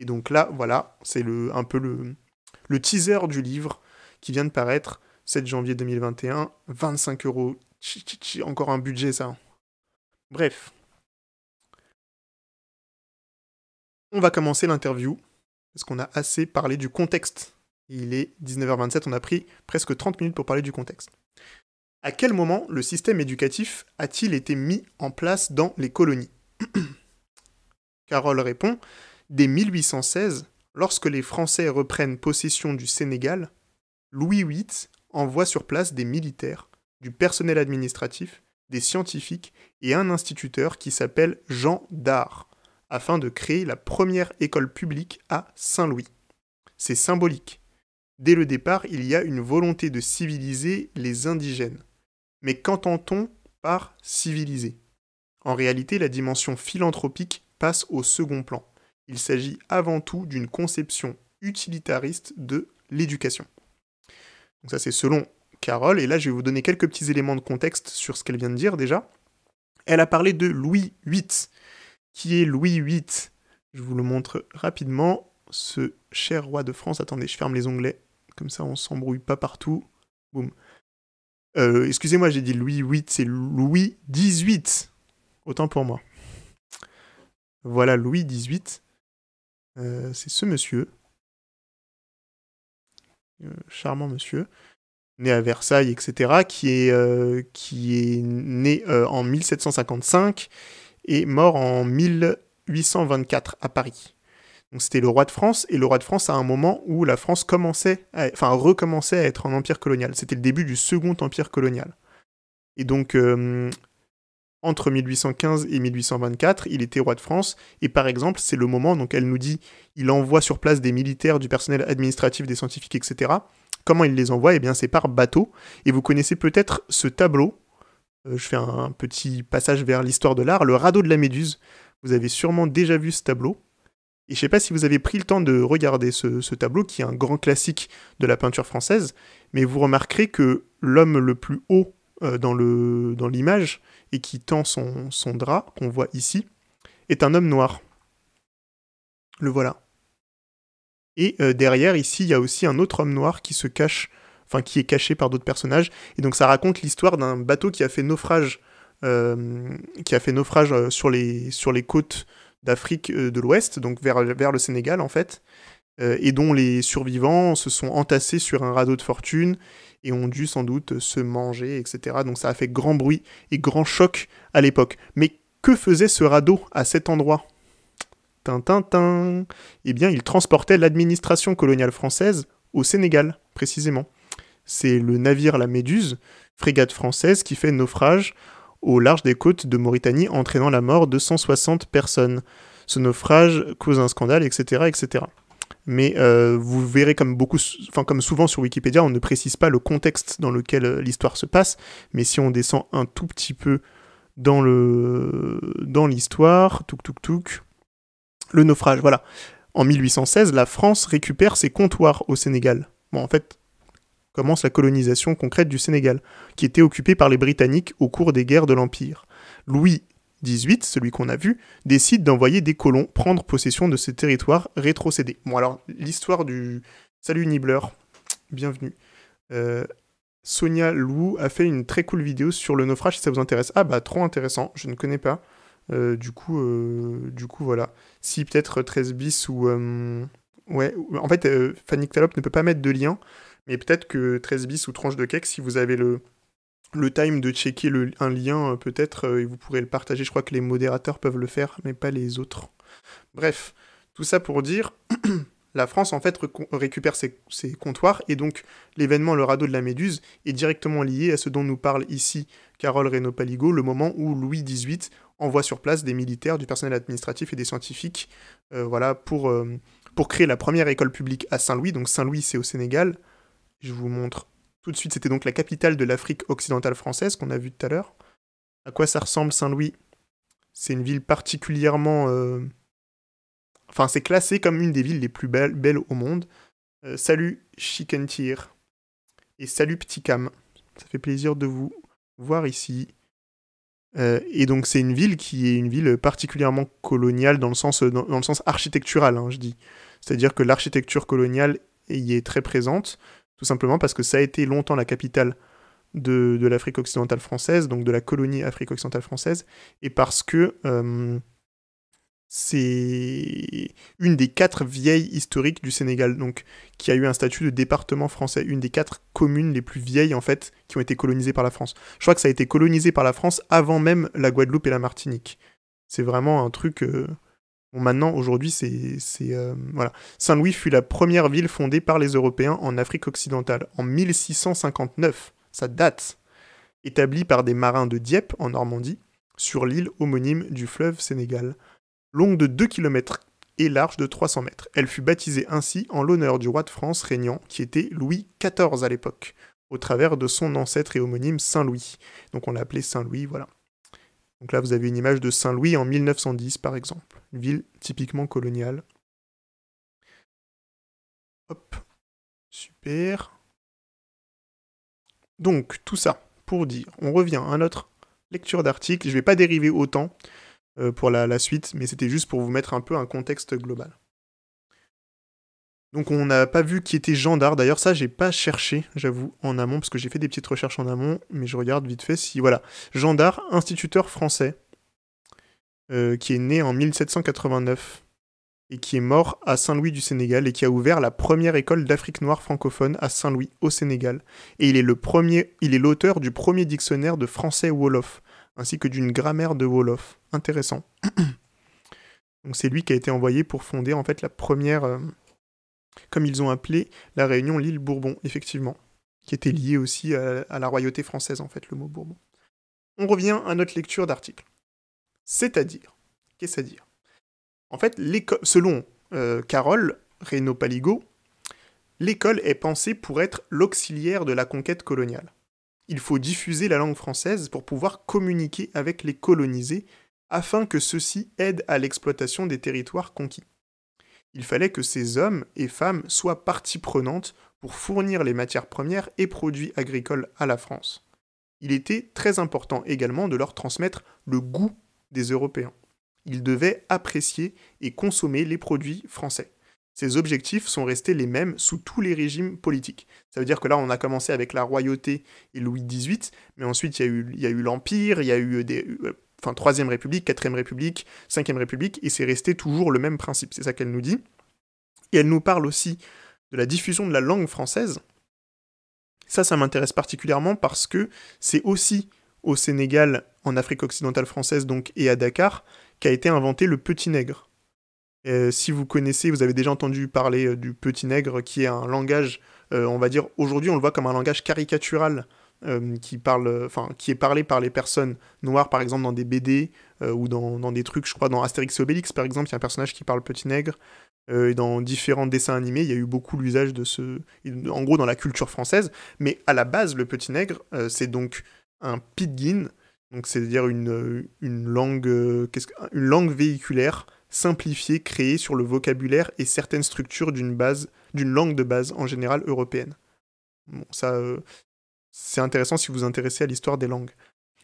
Et donc là, voilà, c'est un peu le, teaser du livre qui vient de paraître, 7 janvier 2021, 25 euros, encore un budget ça. Bref. On va commencer l'interview, parce qu'on a assez parlé du contexte. Il est 19h27, on a pris presque 30 minutes pour parler du contexte. À quel moment le système éducatif a-t-il été mis en place dans les colonies (clears throat) Carole répond Dès 1816, lorsque les Français reprennent possession du Sénégal, Louis VIII envoie sur place des militaires, du personnel administratif, des scientifiques et un instituteur qui s'appelle Jean d'Art, afin de créer la première école publique à Saint-Louis. C'est symbolique. Dès le départ, il y a une volonté de civiliser les indigènes, mais qu'entend-on par civilisé En réalité, la dimension philanthropique passe au second plan. Il s'agit avant tout d'une conception utilitariste de l'éducation. Donc ça c'est selon Carole, et là je vais vous donner quelques petits éléments de contexte sur ce qu'elle vient de dire déjà. Elle a parlé de Louis VIII. Qui est Louis VIII Je vous le montre rapidement. Ce cher roi de France, attendez, je ferme les onglets, comme ça on s'embrouille pas partout. Boum. Euh, excusez-moi, j'ai dit Louis VIII, c'est Louis XVIII. Autant pour moi. Voilà, Louis XVIII. Euh, c'est ce monsieur. Euh, charmant monsieur. Né à Versailles, etc. Qui est, qui est né en 1755 et mort en 1824 à Paris c'était le roi de France, et le roi de France à un moment où la France commençait, enfin recommençait à être un empire colonial. C'était le début du second empire colonial. Et donc, euh, entre 1815 et 1824, il était roi de France, et par exemple, c'est le moment, donc elle nous dit, il envoie sur place des militaires, du personnel administratif, des scientifiques, etc. Comment il les envoie Eh bien, c'est par bateau. Et vous connaissez peut-être ce tableau. Euh, je fais un petit passage vers l'histoire de l'art, le radeau de la Méduse. Vous avez sûrement déjà vu ce tableau. Et je ne sais pas si vous avez pris le temps de regarder ce, tableau, qui est un grand classique de la peinture française, mais vous remarquerez que l'homme le plus haut euh, dans l'image, et qui tend son, drap, qu'on voit ici, est un homme noir. Le voilà. Et euh, derrière, ici, il y a aussi un autre homme noir qui se cache, enfin qui est caché par d'autres personnages. Et donc ça raconte l'histoire d'un bateau qui a fait naufrage, euh, qui a fait naufrage sur les, sur les côtes d'Afrique euh, de l'Ouest, donc vers, le Sénégal en fait, euh, et dont les survivants se sont entassés sur un radeau de fortune et ont dû sans doute se manger, etc. Donc ça a fait grand bruit et grand choc à l'époque. Mais que faisait ce radeau à cet endroit tin! Eh bien, il transportait l'administration coloniale française au Sénégal, précisément. C'est le navire La Méduse, frégate française, qui fait naufrage au large des côtes de Mauritanie, entraînant la mort de 160 personnes. Ce naufrage cause un scandale, etc. etc. Mais euh, vous verrez comme, beaucoup, enfin, comme souvent sur Wikipédia, on ne précise pas le contexte dans lequel euh, l'histoire se passe, mais si on descend un tout petit peu dans l'histoire, dans le naufrage, voilà. En 1816, la France récupère ses comptoirs au Sénégal. Bon, en fait, commence la colonisation concrète du Sénégal, qui était occupé par les Britanniques au cours des guerres de l'Empire. Louis XVIII, celui qu'on a vu, décide d'envoyer des colons prendre possession de ces territoires rétrocédés. Bon alors, l'histoire du... Salut Nibbler, bienvenue. Euh, Sonia Lou a fait une très cool vidéo sur le naufrage si ça vous intéresse. Ah bah trop intéressant, je ne connais pas. Euh, du coup, euh, du coup voilà. Si peut-être 13 bis ou... Ouais, en fait, Fanny Talop ne peut pas mettre de lien mais peut-être que 13 bis ou tranche de cake, si vous avez le, le time de checker un lien, euh, peut-être, euh, et vous pourrez le partager. Je crois que les modérateurs peuvent le faire, mais pas les autres. Bref, tout ça pour dire, (clears throat) la France, en fait, récupère ses, comptoirs, et donc l'événement Le radeau de la Méduse est directement lié à ce dont nous parle ici Carole Reynaud-Paligo, le moment où Louis XVIII envoie sur place des militaires, du personnel administratif et des scientifiques, euh, voilà, pour, pour créer la première école publique à Saint-Louis. Donc Saint-Louis, c'est au Sénégal. Je vous montre tout de suite, c'était donc la capitale de l'Afrique occidentale française qu'on a vu tout à l'heure. À quoi ça ressemble Saint-Louis C'est une ville particulièrement... Euh, enfin, c'est classé comme une des villes les plus belles, au monde. Euh, salut Chikentir et salut Petit Cam. Ça fait plaisir de vous voir ici. Euh, et donc c'est une ville qui est une ville particulièrement coloniale dans le sens, dans, le sens architectural, hein, je dis. C'est-à-dire que l'architecture coloniale y est très présente. Tout simplement parce que ça a été longtemps la capitale de, de l'Afrique occidentale française, donc de la colonie Afrique occidentale française, et parce que euh, c'est une des quatre vieilles historiques du Sénégal, donc qui a eu un statut de département français, une des quatre communes les plus vieilles en fait qui ont été colonisées par la France. Je crois que ça a été colonisé par la France avant même la Guadeloupe et la Martinique. C'est vraiment un truc. Euh, Bon, maintenant, aujourd'hui, c'est. Euh, voilà. Saint-Louis fut la première ville fondée par les Européens en Afrique occidentale, en 1659. sa date. Établie par des marins de Dieppe, en Normandie, sur l'île homonyme du fleuve Sénégal. Longue de 2 km et large de 300 mètres. Elle fut baptisée ainsi en l'honneur du roi de France régnant, qui était Louis XIV à l'époque, au travers de son ancêtre et homonyme Saint-Louis. Donc on l'a appelé Saint-Louis, voilà. Donc là, vous avez une image de Saint-Louis en 1910, par exemple, une ville typiquement
coloniale. Hop, super. Donc, tout ça pour dire, on revient à notre
lecture d'article. Je ne vais pas dériver autant euh, pour la suite, mais c'était juste pour vous mettre un peu un contexte global. Donc on n'a pas vu qui était Gendar. D'ailleurs ça j'ai pas cherché, j'avoue, en amont, parce que j'ai fait des petites recherches en amont, mais je regarde vite fait si... Voilà, Gendar, instituteur français, euh, qui est né en 1789 et qui est mort à Saint-Louis du Sénégal et qui a ouvert la première école d'Afrique noire francophone à Saint-Louis au Sénégal. Et il est le premier, il est l'auteur du premier dictionnaire de français wolof, ainsi que d'une grammaire de wolof. Intéressant. (clears throat) Donc c'est lui qui a été envoyé pour fonder en fait la première... Euh, comme ils ont appelé la Réunion l'île Bourbon, effectivement, qui était liée aussi à, la royauté française, en fait, le mot Bourbon. On revient à notre lecture d'article. C'est-à-dire, qu'est-ce à dire En fait, selon euh, Carole Reynaud-Paligo, l'école est pensée pour être l'auxiliaire de la conquête coloniale. Il faut diffuser la langue française pour pouvoir communiquer avec les colonisés afin que ceux-ci aident à l'exploitation des territoires conquis il fallait que ces hommes et femmes soient partie prenante pour fournir les matières premières et produits agricoles à la France. Il était très important également de leur transmettre le goût des Européens. Ils devaient apprécier et consommer les produits français. Ces objectifs sont restés les mêmes sous tous les régimes politiques. Ça veut dire que là, on a commencé avec la royauté et Louis XVIII, mais ensuite, il y a eu l'Empire, il y a eu, il y a eu des, euh, enfin Troisième République, Quatrième République, Cinquième République, et c'est resté toujours le même principe, c'est ça qu'elle nous dit. Et elle nous parle aussi de la diffusion de la langue française. Ça, ça m'intéresse particulièrement parce que c'est aussi au Sénégal, en Afrique occidentale française donc, et à Dakar, qu'a été inventé le petit nègre. Euh, si vous connaissez, vous avez déjà entendu parler euh, du petit nègre, qui est un langage, euh, on va dire, aujourd'hui on le voit comme un langage caricatural euh, qui, parle, enfin, qui est parlé par les personnes noires, par exemple, dans des BD euh, ou dans, dans, des trucs, je crois, dans Astérix et Obélix, par exemple, il y a un personnage qui parle Petit Nègre. Euh, et dans différents dessins animés, il y a eu beaucoup l'usage de ce. En gros, dans la culture française. Mais à la base, le Petit Nègre, c'est donc un pidgin, donc c'est-à-dire une, une, langue, -ce une langue véhiculaire simplifiée, créée sur le vocabulaire et certaines structures d'une base, d'une langue de base en général européenne. Bon, ça, c'est intéressant si vous vous intéressez à l'histoire des langues.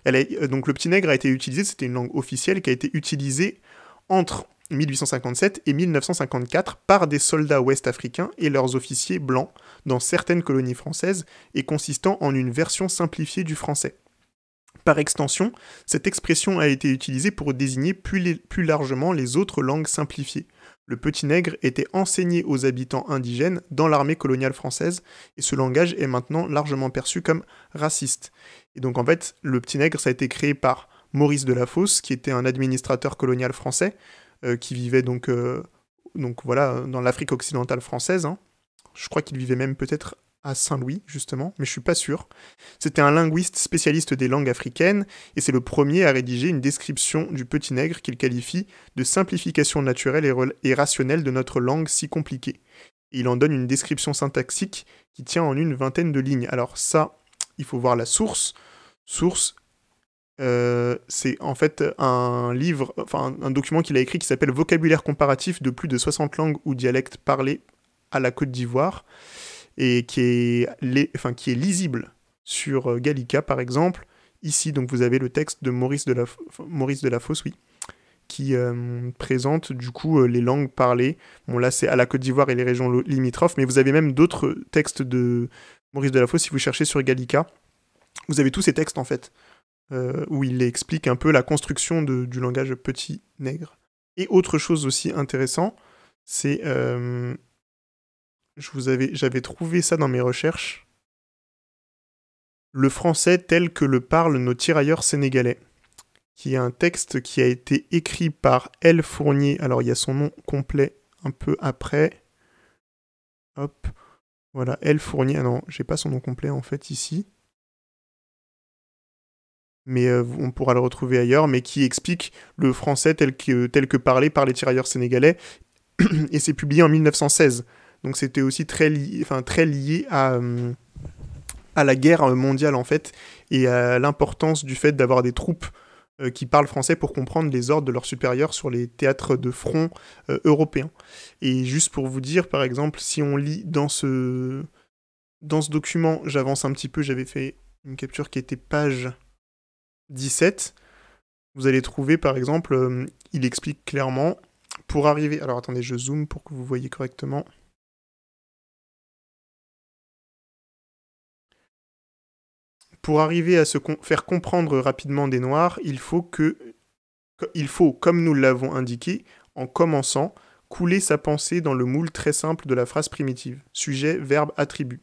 Euh, donc le petit nègre a été utilisé, c'était une langue officielle qui a été utilisée entre 1857 et 1954 par des soldats ouest-africains et leurs officiers blancs dans certaines colonies françaises et consistant en une version simplifiée du français. Par extension, cette expression a été utilisée pour désigner plus largement les autres langues simplifiées, le petit nègre était enseigné aux habitants indigènes dans l'armée coloniale française et ce langage est maintenant largement perçu comme raciste. Et donc en fait, le petit nègre, ça a été créé par Maurice de la Fosse, qui était un administrateur colonial français, euh, qui vivait donc, euh, donc voilà, dans l'Afrique occidentale française. Hein. Je crois qu'il vivait même peut-être à Saint-Louis, justement, mais je suis pas sûr. C'était un linguiste spécialiste des langues africaines, et c'est le premier à rédiger une description du petit nègre qu'il qualifie de simplification naturelle et, rationnelle de notre langue si compliquée. il en donne une description syntaxique qui tient en une vingtaine de lignes. Alors ça, il faut voir la source. Source, euh, c'est en fait un livre, enfin un document qu'il a écrit qui s'appelle Vocabulaire comparatif de plus de 60 langues ou dialectes parlés à la Côte d'Ivoire et qui est, lisible sur euh, Gallica, par exemple. Ici, donc, vous avez le texte de Maurice de la, Maurice de Fosse, oui, qui euh, présente du coup euh, les langues parlées. Bon, là, c'est à la Côte d'Ivoire et les régions limitrophes, mais vous avez même d'autres textes de Maurice de la Fosse si vous cherchez sur Gallica. Vous avez tous ces textes, en fait, où il explique un peu la construction du langage petit nègre. Et autre chose aussi intéressant, c'est je vous avais, j'avais trouvé ça dans mes recherches. Le français tel que le parlent nos tirailleurs sénégalais, qui est un texte qui a été écrit par L. Fournier. Alors il y a son nom complet un peu après. Hop, voilà, L. Fournier. Ah non, j'ai pas son nom complet en fait ici. Mais euh, on pourra le retrouver ailleurs, mais qui explique le français tel que, tel que parlé par les tirailleurs sénégalais. (clears throat) Et c'est publié en 1916. Donc c'était aussi très lié, euh, à, la guerre euh, mondiale en fait et à l'importance du fait d'avoir des troupes euh, qui parlent français pour comprendre les ordres de leurs supérieurs sur les théâtres de front européens. Et juste pour vous dire, par exemple, si on lit dans ce, dans ce document, j'avance un petit peu, j'avais fait une capture qui était page 17, vous allez trouver, par exemple, il explique clairement, pour arriver... Alors
attendez, je zoome pour que vous voyez correctement. Pour arriver à se faire comprendre rapidement des Noirs,
il faut que, il faut, comme nous l'avons indiqué, en commençant, couler sa pensée dans le moule très simple de la phrase primitive, sujet, verbe, attribut.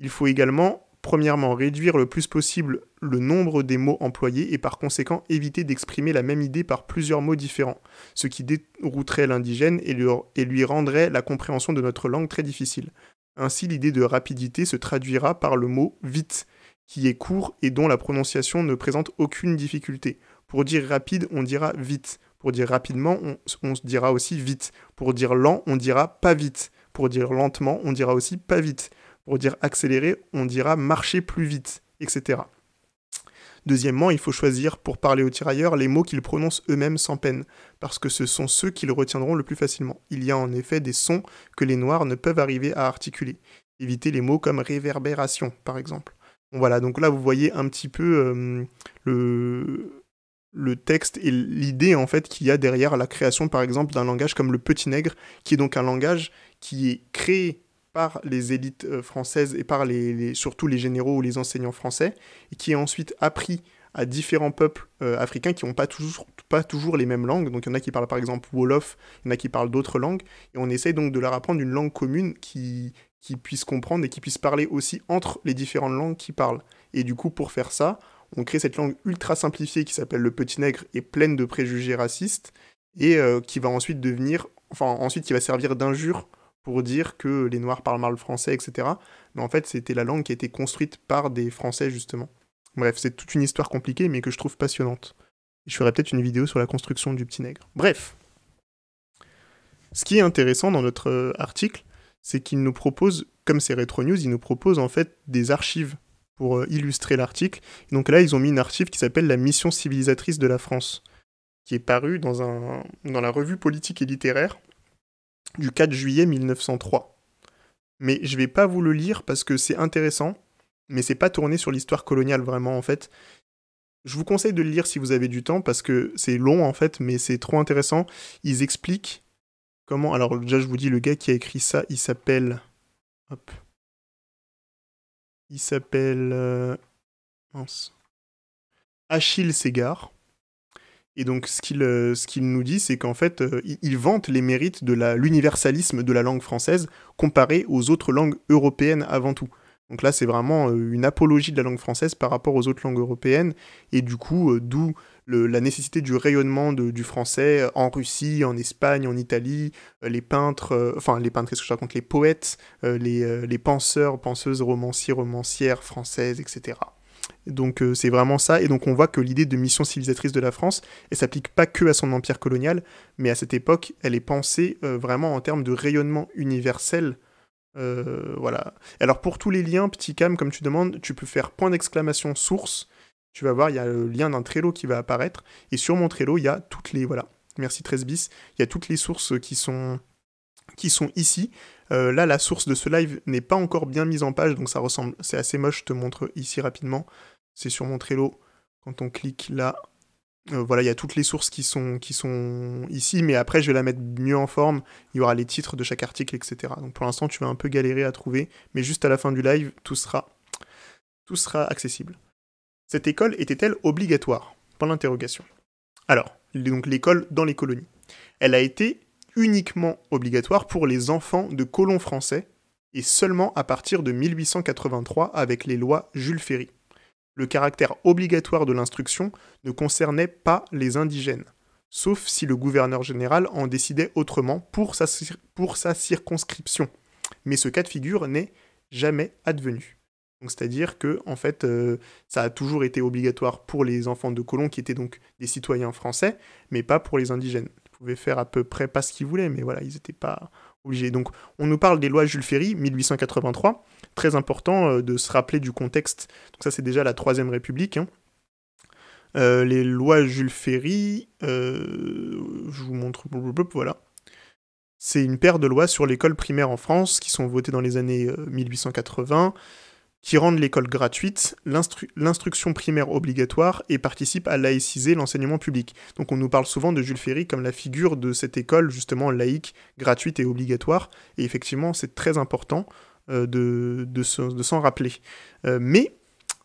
Il faut également, premièrement, réduire le plus possible le nombre des mots employés et par conséquent éviter d'exprimer la même idée par plusieurs mots différents, ce qui dérouterait l'indigène et, et lui rendrait la compréhension de notre langue très difficile. Ainsi, l'idée de rapidité se traduira par le mot vite, qui est court et dont la prononciation ne présente aucune difficulté. Pour dire rapide, on dira vite. Pour dire rapidement, on, dira aussi vite. Pour dire lent, on dira pas vite. Pour dire lentement, on dira aussi pas vite. Pour dire accélérer, on dira marcher plus vite, etc. Deuxièmement, il faut choisir pour parler aux tirailleurs les mots qu'ils prononcent eux-mêmes sans peine, parce que ce sont ceux qu'ils retiendront le plus facilement. Il y a en effet des sons que les noirs ne peuvent arriver à articuler. Évitez les mots comme réverbération, par exemple. Voilà, donc là vous voyez un petit peu euh, le, texte et l'idée en fait qu'il y a derrière la création par exemple d'un langage comme le Petit Nègre, qui est donc un langage qui est créé par les élites euh, françaises et par les, surtout les généraux ou les enseignants français, et qui est ensuite appris à différents peuples euh, africains qui n'ont pas toujours, pas toujours les mêmes langues. Donc il y en a qui parlent par exemple Wolof, il y en a qui parlent d'autres langues, et on essaye donc de leur apprendre une langue commune qui, qui puissent comprendre et qui puissent parler aussi entre les différentes langues qu'ils parlent. Et du coup, pour faire ça, on crée cette langue ultra simplifiée qui s'appelle le petit nègre et pleine de préjugés racistes, et euh, qui va ensuite devenir, enfin ensuite qui va servir d'injure pour dire que les Noirs parlent mal le français, etc. Mais en fait, c'était la langue qui a été construite par des Français, justement. Bref, c'est toute une histoire compliquée, mais que je trouve passionnante. Je ferai peut-être une vidéo sur la construction du petit nègre. Bref. Ce qui est intéressant dans notre euh, article, c'est qu'ils nous proposent, comme c'est Retro News, ils nous proposent, en fait des archives pour euh, illustrer l'article. Donc là, ils ont mis une archive qui s'appelle La mission civilisatrice de la France, qui est parue dans, un, dans la revue politique et littéraire du 4 juillet 1903. Mais je vais pas vous le lire parce que c'est intéressant, mais c'est pas tourné sur l'histoire coloniale vraiment en fait. Je vous conseille de le lire si vous avez du temps parce que c'est long en fait, mais c'est trop intéressant. Ils expliquent Comment Alors déjà, je vous dis, le gars qui a écrit ça, il s'appelle... Hop. Il s'appelle... Euh, Achille Ségard. Et donc, ce qu'il euh, ce qu'il nous dit, c'est qu'en fait, euh, il, vante les mérites de l'universalisme de la langue française comparé aux autres langues européennes avant tout. Donc là, c'est vraiment une apologie de la langue française par rapport aux autres langues européennes, et du coup, d'où la nécessité du rayonnement du français euh, en Russie, en Espagne, en Italie, euh, les peintres, euh, enfin les peintres, ce que je raconte, les poètes, les, penseurs, penseuses, romanciers, romancières françaises, etc. Donc c'est vraiment ça, et donc on voit que l'idée de mission civilisatrice de la France, elle s'applique pas que à son empire colonial, mais à cette époque, elle est pensée vraiment en termes de rayonnement universel. voilà. Alors pour tous les liens, petit cam, comme tu demandes, tu peux faire point d'exclamation source, tu vas voir, il y a le lien d'un Trello qui va apparaître. Et sur mon Trello, il y a toutes les. Voilà, merci 13 bis. Il y a toutes les sources qui sont, qui sont ici. Euh, là, la source de ce live n'est pas encore bien mise en page, donc ça ressemble. C'est assez moche, je te montre ici rapidement. C'est sur mon Trello. Quand on clique là, euh, voilà, il y a toutes les sources qui sont, qui sont ici, mais après je vais la mettre mieux en forme, il y aura les titres de chaque article, etc. Donc pour l'instant tu vas un peu galérer à trouver, mais juste à la fin du live, tout sera, tout sera accessible. Cette école était-elle obligatoire l'interrogation Alors, donc l'école dans les colonies. Elle a été uniquement obligatoire pour les enfants de colons français et seulement à partir de 1883 avec les lois Jules Ferry. Le caractère obligatoire de l'instruction ne concernait pas les indigènes, sauf si le gouverneur général en décidait autrement pour pour sa circonscription. Mais ce cas de figure n'est jamais advenu c'est-à-dire que en fait, euh, ça a toujours été obligatoire pour les enfants de colons qui étaient donc des citoyens français, mais pas pour les indigènes. Ils pouvaient faire à peu près pas ce qu'ils voulaient, mais voilà, ils n'étaient pas obligés. Donc on nous parle des lois Jules Ferry, 1883. Très important euh, de se rappeler du contexte. Donc ça c'est déjà la Troisième République. Hein. Euh, les lois Jules Ferry, je vous montre, voilà. C'est une paire de lois sur l'école primaire en France qui sont votées dans les années 1880 qui rendent l'école gratuite, l'instruction primaire obligatoire et participent à laïciser l'enseignement public. Donc on nous parle souvent de Jules Ferry comme la figure de cette école justement laïque, gratuite et obligatoire, et effectivement c'est très important euh, de, s'en rappeler. Euh, mais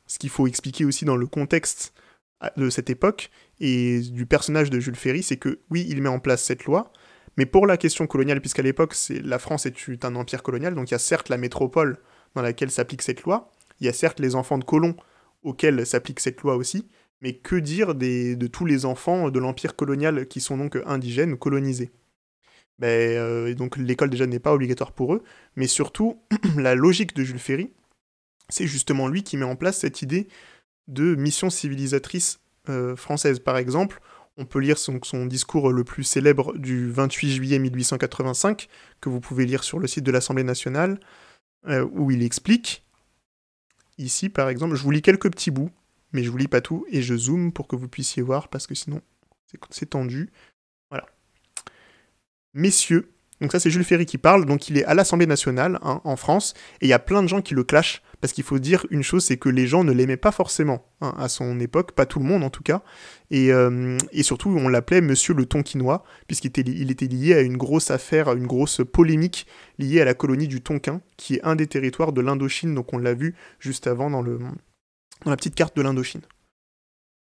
ce qu'il faut expliquer aussi dans le contexte ah, de cette époque et du personnage de Jules Ferry, c'est que oui, il met en place cette loi, mais pour la question coloniale, puisqu'à l'époque la France est un empire colonial, donc il y a certes la métropole, dans laquelle s'applique cette loi. Il y a certes les enfants de colons auxquels s'applique cette loi aussi, mais que dire des, de tous les enfants de l'empire colonial qui sont donc indigènes, ou colonisés ben, euh, Donc l'école déjà n'est pas obligatoire pour eux, mais surtout (clears throat) la logique de Jules Ferry, c'est justement lui qui met en place cette idée de mission civilisatrice euh, française. Par exemple, on peut lire son, son, discours le plus célèbre du 28 juillet 1885, que vous pouvez lire sur le site de l'Assemblée nationale. Euh, où il explique, ici par exemple, je vous lis quelques petits bouts, mais je vous lis pas tout, et je zoome pour que vous puissiez voir, parce que sinon c'est tendu. Voilà. Messieurs, donc ça c'est Jules Ferry qui parle, donc il est à l'Assemblée nationale hein, en France, et il y a plein de gens qui le clashent parce qu'il faut dire une chose, c'est que les gens ne l'aimaient pas forcément hein, à son époque, pas tout le monde en tout cas, et, euh, surtout on l'appelait Monsieur le Tonkinois, puisqu'il était, lié à une grosse affaire, à une grosse polémique liée à la colonie du Tonkin, qui est un des territoires de l'Indochine, donc on l'a vu juste avant dans, la petite carte de l'Indochine.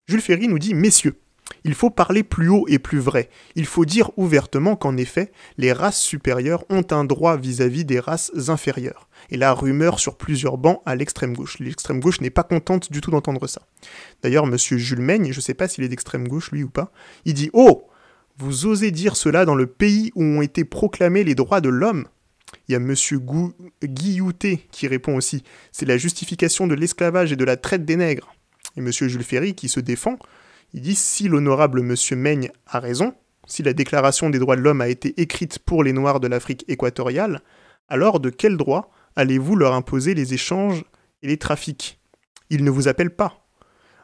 Jules Ferry nous dit Messieurs, il faut parler plus haut et plus vrai. Il faut dire ouvertement qu'en effet, les races supérieures ont un droit vis à -vis des races inférieures et la rumeur sur plusieurs bancs à l'extrême gauche. L'extrême gauche n'est pas contente du tout d'entendre ça. D'ailleurs, monsieur Jules Maigne, je ne sais pas s'il est d'extrême gauche lui ou pas, il dit Oh Vous osez dire cela dans le pays où ont été proclamés les droits de l'homme il y a Monsieur Guillouté qui répond aussi. C'est la justification de l'esclavage et de la traite des nègres. Et Monsieur Jules Ferry qui se défend. Il dit si l'honorable Monsieur Maigne a raison, si la Déclaration des droits de l'homme a été écrite pour les Noirs de l'Afrique équatoriale, alors de quel droit allez-vous leur imposer les échanges et les trafics Ils ne vous appellent pas.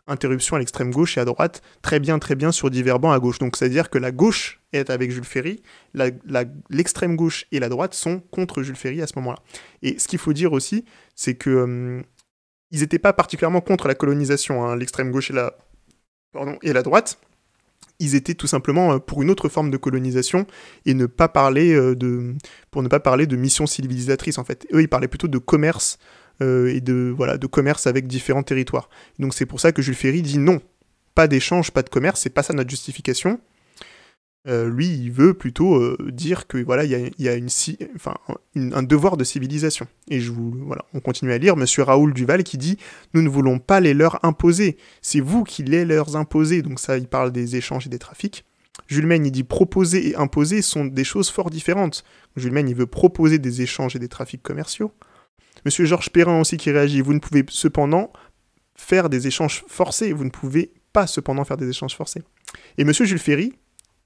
Interruption à l'extrême gauche et à droite, très bien, très bien sur divers bancs à gauche. Donc c'est-à-dire que la gauche est avec Jules Ferry, l'extrême gauche et la droite sont contre Jules Ferry à ce moment-là. Et ce qu'il faut dire aussi, c'est que hum, ils n'étaient pas particulièrement contre la colonisation, hein. l'extrême gauche et et la droite ils étaient tout simplement euh, pour une autre forme de colonisation et ne pas parler euh, de pour ne pas parler de mission civilisatrice en fait. Eux ils parlaient plutôt de commerce euh, et de voilà de commerce avec différents territoires. Donc c'est pour ça que Jules Ferry dit non, pas d'échange, pas de commerce, c'est pas ça notre justification. Euh, lui, il veut plutôt euh, dire que voilà, il y a, une, enfin, un devoir de civilisation. Et je vous, voilà, on continue à lire Monsieur Raoul Duval qui dit nous ne voulons pas les leur imposer. C'est vous qui les leurs imposez. Donc ça, il parle des échanges et des trafics. Jules Maine, il dit proposer et imposer sont des choses fort différentes. Jules Maine, il veut proposer des échanges et des trafics commerciaux. Monsieur Georges Perrin aussi qui réagit vous ne pouvez cependant faire des échanges forcés. Vous ne pouvez pas cependant faire des échanges forcés. Et Monsieur Jules Ferry,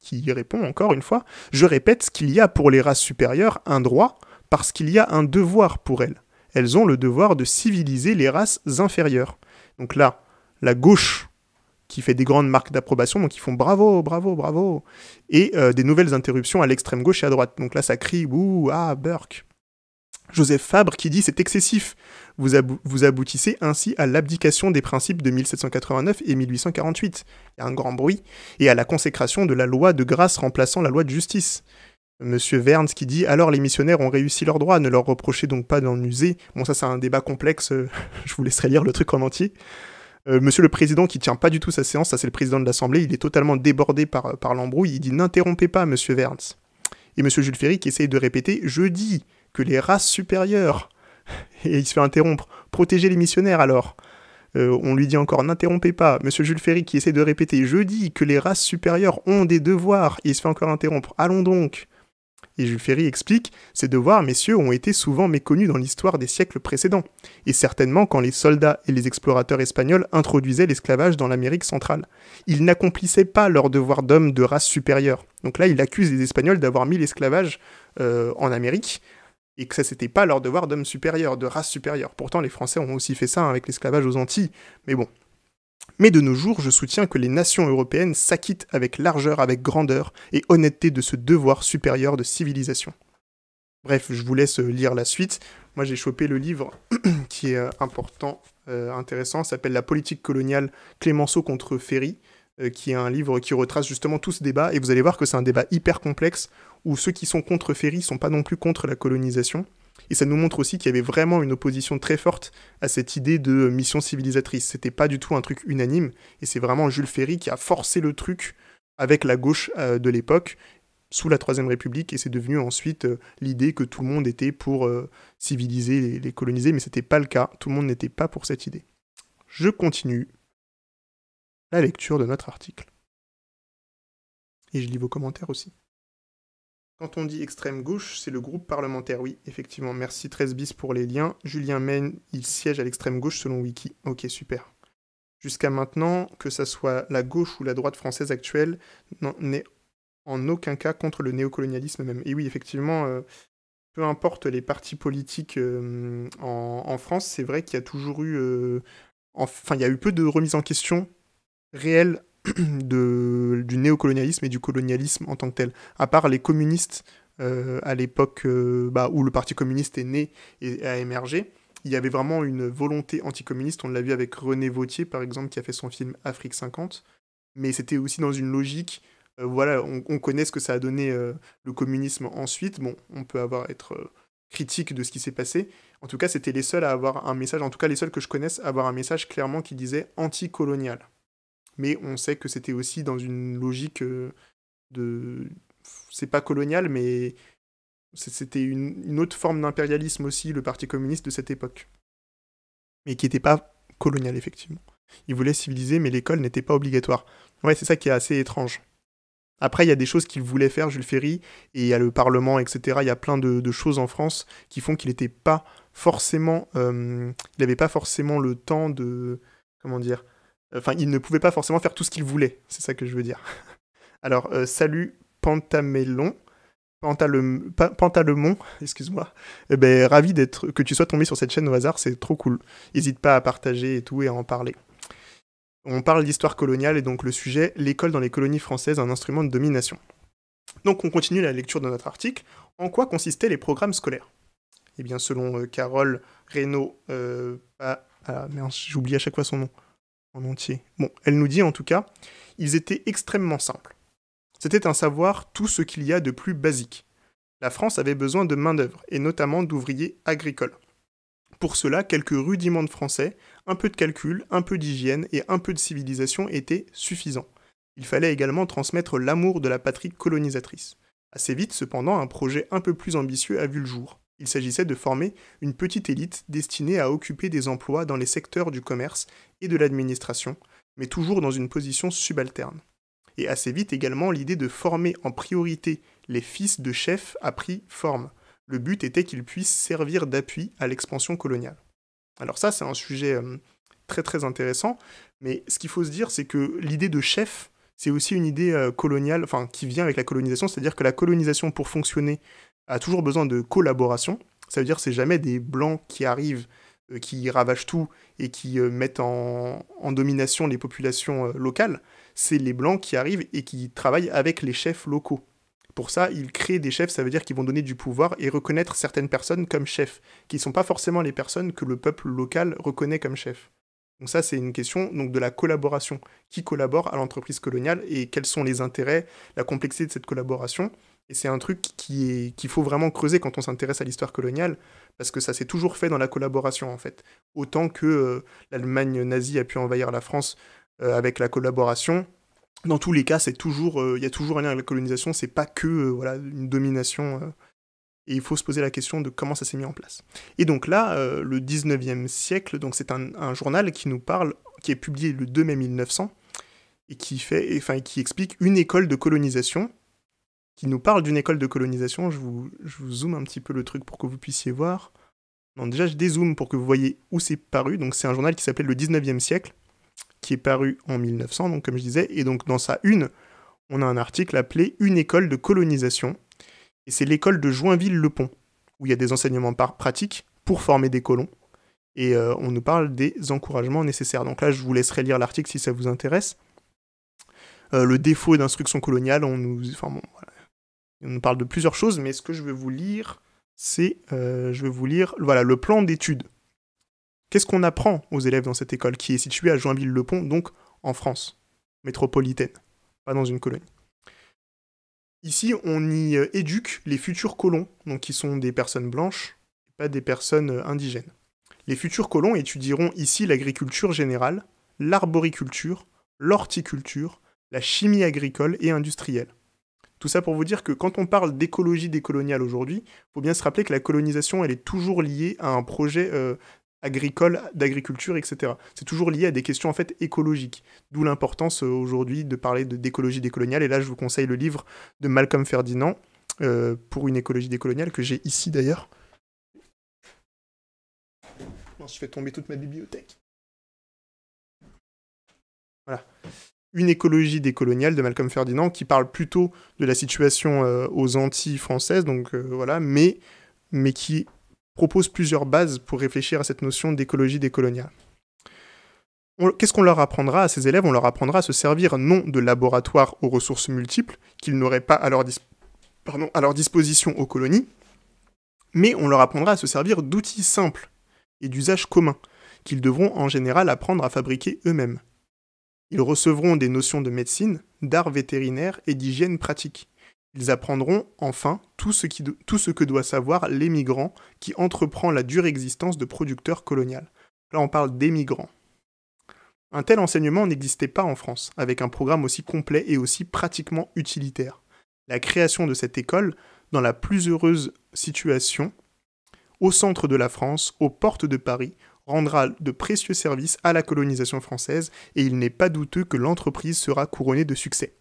qui répond encore une fois, je répète ce qu'il y a pour les races supérieures un droit parce qu'il y a un devoir pour elles. Elles ont le devoir de civiliser les races inférieures. Donc là, la gauche qui fait des grandes marques d'approbation, donc ils font bravo, bravo, bravo, et euh, des nouvelles interruptions à l'extrême gauche et à droite. Donc là, ça crie ouh, ah, Burke. Joseph Fabre qui dit c'est excessif. Vous, vous, aboutissez ainsi à l'abdication des principes de 1789 et 1848, il y a un grand bruit, et à la consécration de la loi de grâce remplaçant la loi de justice. Monsieur Vernes qui dit alors les missionnaires ont réussi leur droit. ne leur reprochez donc pas d'en user. Bon ça c'est un débat complexe, euh, (laughs) je vous laisserai lire le truc en entier. Euh, Monsieur le Président qui tient pas du tout sa séance, ça c'est le Président de l'Assemblée, il est totalement débordé par, par l'embrouille, il dit n'interrompez pas Monsieur Vernes. Et Monsieur Jules Ferry qui essaye de répéter je dis que les races supérieures. (laughs) Et il se fait interrompre. Protégez les missionnaires alors. Euh, on lui dit encore n'interrompez pas. Monsieur Jules Ferry qui essaie de répéter je dis que les races supérieures ont des devoirs. Et il se fait encore interrompre. Allons donc. Et Jules Ferry explique ces devoirs, messieurs, ont été souvent méconnus dans l'histoire des siècles précédents, et certainement quand les soldats et les explorateurs espagnols introduisaient l'esclavage dans l'Amérique centrale. Ils n'accomplissaient pas leur devoir d'hommes de race supérieure. Donc là, il accuse les Espagnols d'avoir mis l'esclavage euh, en Amérique et que ça c'était pas leur devoir d'homme supérieur de race supérieure. Pourtant, les Français ont aussi fait ça avec l'esclavage aux Antilles, mais bon. Mais de nos jours, je soutiens que les nations européennes s'acquittent avec largeur, avec grandeur et honnêteté de ce devoir supérieur de civilisation. Bref, je vous laisse euh, lire la suite. Moi, j'ai chopé le livre (clears throat) qui est euh, important, euh, intéressant, intéressant, s'appelle La politique coloniale Clémenceau contre Ferry. Euh, qui est un livre qui retrace justement tout ce débat, et vous allez voir que c'est un débat hyper complexe, où ceux qui sont contre Ferry sont pas non plus contre la colonisation. Et ça nous montre aussi qu'il y avait vraiment une opposition très forte à cette idée de mission civilisatrice. C'était pas du tout un truc unanime, et c'est vraiment Jules Ferry qui a forcé le truc avec la gauche euh, de l'époque, sous la Troisième République, et c'est devenu ensuite euh, l'idée que tout le monde était pour civiliser les, les coloniser, mais c'était pas le cas, tout le monde
n'était pas pour cette idée. Je continue la lecture de notre article. Et je lis vos commentaires aussi. Quand on dit extrême
gauche, c'est le groupe parlementaire, oui, effectivement. Merci 13 bis pour les liens. Julien Maine, il siège à l'extrême gauche selon Wiki. Ok, super. Jusqu'à maintenant, que ça soit la gauche ou la droite française actuelle, n'est en aucun cas contre le néocolonialisme même. Et oui, effectivement, euh, peu importe les partis politiques euh, en, France, c'est vrai qu'il y a toujours eu. Euh, enfin, il y a eu peu de remises en question réelle (clears throat) du néocolonialisme et du colonialisme en tant que tel, à part les communistes euh, à l'époque euh, bah, où le Parti communiste est né et a émergé. Il y avait vraiment une volonté anticommuniste, on l'a vu avec René Vautier par exemple qui a fait son film Afrique 50, mais c'était aussi dans une logique euh, voilà, on, connaît ce que ça a donné le communisme ensuite. Bon, on peut avoir être critique de ce qui s'est passé. En tout cas, c'était les seuls à avoir un message, en tout cas les seuls que je connaisse, à avoir un message clairement qui disait anticolonial mais on sait que c'était aussi dans une logique euh, de. C'est pas colonial, mais c'était une, autre forme d'impérialisme aussi, le Parti communiste de cette époque. Mais qui n'était pas colonial, effectivement. Il voulait civiliser, mais l'école n'était pas obligatoire. Ouais, c'est ça qui est assez étrange. Après, il y a des choses qu'il voulait faire, Jules Ferry, et il y a le Parlement, etc. Il y a plein de, choses en France qui font qu'il n'était pas forcément. Euh, il n'avait pas forcément le temps de. Comment dire Enfin, il ne pouvait pas forcément faire tout ce qu'il voulait, c'est ça que je veux dire. (laughs) Alors, euh, salut Pantamelon, Pantalemon, excuse-moi. Eh ben, ravi d'être que tu sois tombé sur cette chaîne au hasard, c'est trop cool. N'hésite pas à partager et tout et à en parler. On parle d'histoire coloniale et donc le sujet, l'école dans les colonies françaises, un instrument de domination. Donc on continue la lecture de notre article. En quoi consistaient les programmes scolaires Eh bien selon euh, Carole Reynaud, euh, ah, merde, j'oublie à chaque fois son nom, en entier. Bon, elle nous dit en tout cas, ils étaient extrêmement simples. C'était un savoir tout ce qu'il y a de plus basique. La France avait besoin de main-d'œuvre, et notamment d'ouvriers agricoles. Pour cela, quelques rudiments de français, un peu de calcul, un peu d'hygiène et un peu de civilisation étaient suffisants. Il fallait également transmettre l'amour de la patrie colonisatrice. Assez vite, cependant, un projet un peu plus ambitieux a vu le jour. Il s'agissait de former une petite élite destinée à occuper des emplois dans les secteurs du commerce et de l'administration, mais toujours dans une position subalterne. Et assez vite également, l'idée de former en priorité les fils de chefs a pris forme. Le but était qu'ils puissent servir d'appui à l'expansion coloniale. Alors ça, c'est un sujet euh, très très intéressant, mais ce qu'il faut se dire, c'est que l'idée de chef, c'est aussi une idée euh, coloniale, enfin qui vient avec la colonisation, c'est-à-dire que la colonisation, pour fonctionner, a toujours besoin de collaboration. Ça veut dire que c'est jamais des blancs qui arrivent, euh, qui ravagent tout et qui euh, mettent en, domination les populations euh, locales. C'est les blancs qui arrivent et qui travaillent avec les chefs locaux. Pour ça, ils créent des chefs, ça veut dire qu'ils vont donner du pouvoir et reconnaître certaines personnes comme chefs, qui ne sont pas forcément les personnes que le peuple local reconnaît comme chefs. Donc ça, c'est une question donc, de la collaboration. Qui collabore à l'entreprise coloniale et quels sont les intérêts, la complexité de cette collaboration et c'est un truc qui est, qu'il faut vraiment creuser quand on s'intéresse à l'histoire coloniale, parce que ça s'est toujours fait dans la collaboration, en fait. Autant que euh, l'Allemagne nazie a pu envahir la France euh, avec la collaboration, dans tous les cas, c'est toujours, euh, il y a toujours un lien avec la colonisation, c'est pas que voilà, une domination. et il faut se poser la question de comment ça s'est mis en place. Et donc là, le 19e siècle, donc c'est un, journal qui nous parle, qui est publié le 2 mai 1900, et qui, fait, qui explique une école de colonisation qui nous parle d'une école de colonisation. Je vous, je zoome un petit peu le truc pour que vous puissiez voir. Non, déjà, je dézoome pour que vous voyez où c'est paru. Donc, c'est un journal qui s'appelle Le 19e siècle, qui est paru en 1900, donc comme je disais. Et donc, dans sa une, on a un article appelé Une école de colonisation. Et c'est l'école de Joinville-le-Pont, où il y a des enseignements pratiques pour former des colons. Et euh, on nous parle des encouragements nécessaires. Donc là, je vous laisserai lire l'article si ça vous intéresse. Euh, le défaut d'instruction coloniale, on nous. Enfin bon, voilà on parle de plusieurs choses, mais ce que je veux vous lire, c'est, euh, je vous lire, voilà, le plan d'études. Qu'est-ce qu'on apprend aux élèves dans cette école qui est située à Joinville-le-Pont, donc en France, métropolitaine, pas dans une colonie Ici, on y euh, éduque les futurs colons, donc qui sont des personnes blanches, pas des personnes euh, indigènes. Les futurs colons étudieront ici l'agriculture générale, l'arboriculture, l'horticulture, la chimie agricole et industrielle. Tout ça pour vous dire que quand on parle d'écologie décoloniale aujourd'hui, il faut bien se rappeler que la colonisation, elle est toujours liée à un projet euh, agricole, d'agriculture, etc. C'est toujours lié à des questions en fait écologiques. D'où l'importance euh, aujourd'hui de parler d'écologie décoloniale. Et là, je vous conseille le livre de Malcolm Ferdinand euh, pour une écologie décoloniale
que j'ai ici d'ailleurs. Je fais tomber toute ma bibliothèque. Voilà une écologie décoloniale
de Malcolm Ferdinand qui parle plutôt de la situation euh, aux Antilles françaises, donc euh, voilà, mais, mais qui propose plusieurs bases pour réfléchir à cette notion d'écologie décoloniale. Qu'est-ce qu'on leur apprendra à ces élèves On leur apprendra à se servir non de laboratoires aux ressources multiples qu'ils n'auraient pas à leur, à leur disposition aux colonies, mais on leur apprendra à se servir d'outils simples et d'usages communs qu'ils devront en général apprendre à fabriquer eux-mêmes. Ils recevront des notions de médecine, d'art vétérinaire et d'hygiène pratique. Ils apprendront enfin tout ce, que doit savoir l'émigrant qui entreprend la dure existence de producteur colonial. Là, on parle d'émigrants. Un tel enseignement n'existait pas en France, avec un programme aussi complet et aussi pratiquement utilitaire. La création de cette école, dans la plus heureuse situation, au centre de la France, aux portes de Paris, rendra de précieux services à la colonisation française et il n'est pas douteux que l'entreprise sera couronnée de succès.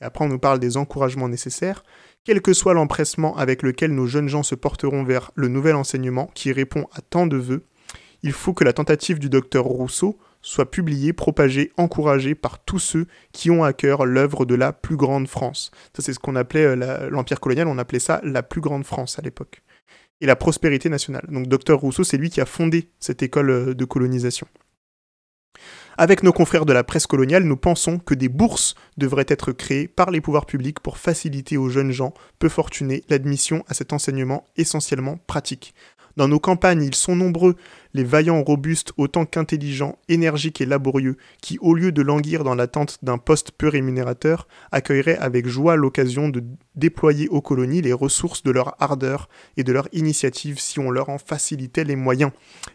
Et après, on nous parle des encouragements nécessaires. Quel que soit l'empressement avec lequel nos jeunes gens se porteront vers le nouvel enseignement qui répond à tant de vœux, il faut que la tentative du docteur Rousseau soit publiée, propagée, encouragée par tous ceux qui ont à cœur l'œuvre de la plus grande France. Ça, c'est ce qu'on appelait euh, l'Empire colonial, on appelait ça la plus grande France à l'époque et la prospérité nationale. Donc Docteur Rousseau, c'est lui qui a fondé cette école euh, de colonisation. Avec nos confrères de la presse coloniale, nous pensons que des bourses devraient être créées par les pouvoirs publics pour faciliter aux jeunes gens peu fortunés l'admission à cet enseignement essentiellement pratique. Dans nos campagnes, ils sont nombreux les vaillants robustes autant qu'intelligents, énergiques et laborieux, qui, au lieu de languir dans l'attente d'un poste peu rémunérateur, accueilleraient avec joie l'occasion de déployer aux colonies les ressources de leur ardeur et de leur initiative si on leur en facilitait les moyens.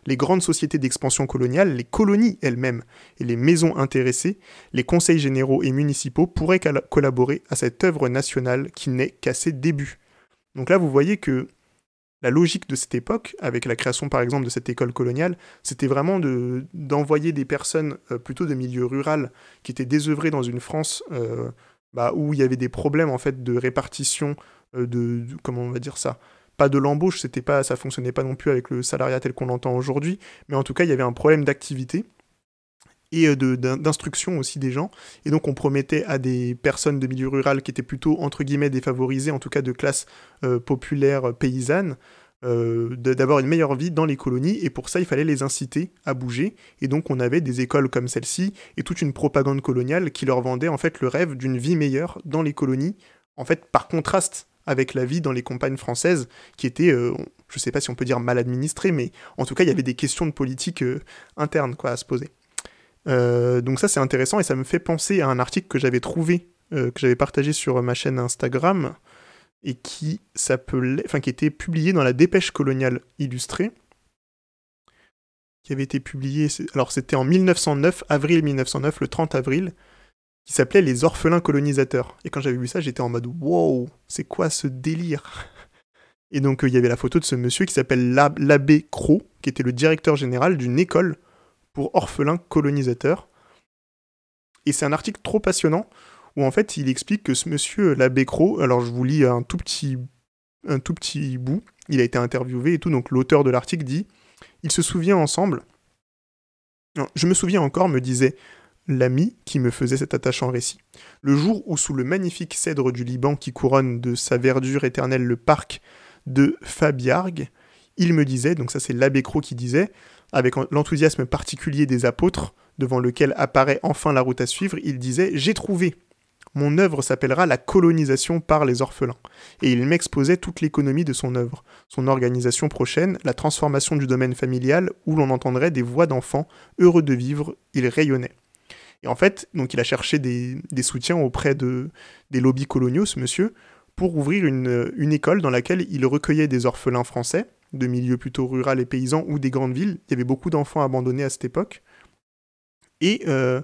Les grandes sociétés d'expansion coloniale, les colonies elles-mêmes et les maisons intéressées, les conseils généraux et municipaux pourraient collaborer à cette œuvre nationale qui n'est qu'à ses débuts. Donc là, vous voyez que la logique de cette époque, avec la création par exemple de cette école coloniale, c'était vraiment d'envoyer des personnes euh, plutôt de milieu rural qui étaient désœuvrées dans une France euh, bah, où il y avait des problèmes en fait de répartition euh, de, comment on va dire ça pas de l'embauche, c'était pas ça fonctionnait pas non plus avec le salariat tel qu'on l'entend aujourd'hui, mais en tout cas il y avait un problème d'activité et euh, d'instruction aussi des gens. Et donc on promettait à des personnes de milieu rural qui étaient plutôt entre guillemets défavorisées, en tout cas de classe euh, populaire euh, paysanne, d'avoir une meilleure vie dans les colonies, et pour ça il fallait les inciter à bouger, et donc on avait des écoles comme celle-ci, et toute une propagande coloniale qui leur vendait en fait le rêve d'une vie meilleure dans les colonies, en fait par contraste avec la vie dans les campagnes françaises, qui étaient, je ne sais pas si on peut dire mal administrées, mais en tout cas il y avait des questions de politique interne quoi, à se poser. Euh, donc ça c'est intéressant et ça me fait penser à un article que j'avais trouvé, euh, que j'avais partagé sur ma chaîne Instagram et qui s'appelait, enfin qui était publié dans la Dépêche coloniale illustrée, qui avait été publié, alors c'était en 1909, avril 1909, le 30 avril, qui s'appelait Les orphelins colonisateurs. Et quand j'avais vu ça, j'étais en mode wow, c'est quoi ce délire Et donc euh, il y avait la photo de ce monsieur qui s'appelle l'abbé Croc, qui était le directeur général d'une école pour orphelins colonisateurs. Et c'est un article trop passionnant où en fait il explique que ce monsieur euh, l'abbé Cro alors je vous lis un tout petit un tout petit bout, il a été interviewé et tout, donc l'auteur de l'article dit Il se souvient ensemble. je me souviens encore, me disait l'ami qui me faisait cet attachant récit. Le jour où, sous le magnifique cèdre du Liban qui couronne de sa verdure éternelle le parc de Fabiargue, il me disait, donc ça c'est l'abbé Cro qui disait, avec l'enthousiasme particulier des apôtres, devant lequel apparaît enfin la route à suivre, il disait J'ai trouvé mon œuvre s'appellera la colonisation par les orphelins. Et il m'exposait toute l'économie de son œuvre, son organisation prochaine, la transformation du domaine familial où l'on entendrait des voix d'enfants heureux de vivre, il rayonnait. Et en fait, donc il a cherché des, soutiens auprès de, des lobbies coloniaux, ce monsieur, pour ouvrir une école dans laquelle il recueillait des orphelins français, de milieux plutôt rural et paysans ou des grandes villes. Il y avait beaucoup d'enfants abandonnés à cette époque. Et euh,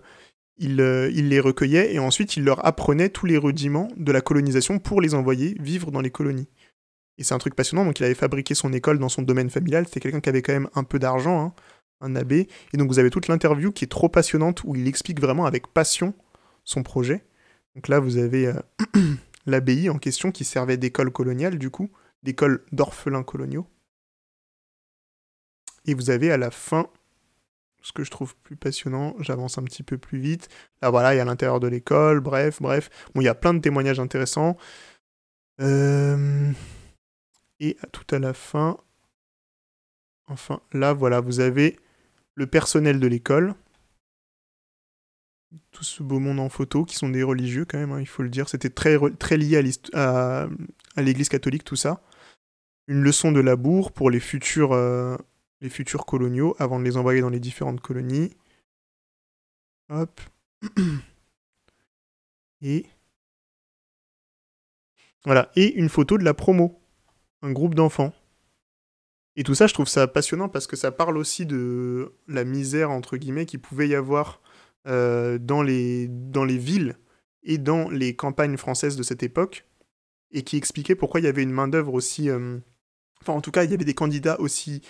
euh, il, les recueillait et ensuite il leur apprenait tous les rudiments de la colonisation pour les envoyer vivre dans les colonies. Et c'est un truc passionnant, donc il avait fabriqué son école dans son domaine familial, c'était quelqu'un qui avait quand même un peu d'argent, hein, un abbé. Et donc vous avez toute l'interview qui est trop passionnante où il explique vraiment avec passion son projet. Donc là vous avez euh, (clears throat) l'abbaye en question qui servait d'école coloniale du coup, d'école d'orphelins coloniaux. Et vous avez à la fin, ce que je trouve plus passionnant, j'avance un petit peu plus vite. Là voilà, il y a l'intérieur de l'école, bref, bref. Bon, il y a plein de témoignages intéressants. Euh, et tout à la fin, enfin là voilà, vous avez le personnel de l'école. Tout ce beau monde en photo, qui sont des religieux quand même, hein, il faut le dire. C'était très, très lié à, l'Église catholique, tout ça. Une leçon de labour pour les futurs euh, les futurs coloniaux avant de les envoyer dans les différentes
colonies. Hop. (clears throat) Et. Voilà. Et une photo de la promo. Un
groupe d'enfants. Et tout ça, je trouve ça passionnant parce que ça parle aussi de la misère, entre guillemets, qui pouvait y avoir euh, dans, les, dans les villes et dans les campagnes françaises de cette époque, et qui expliquait pourquoi il y avait une main-d'œuvre aussi. Euh, enfin, en tout cas, il y avait des candidats aussi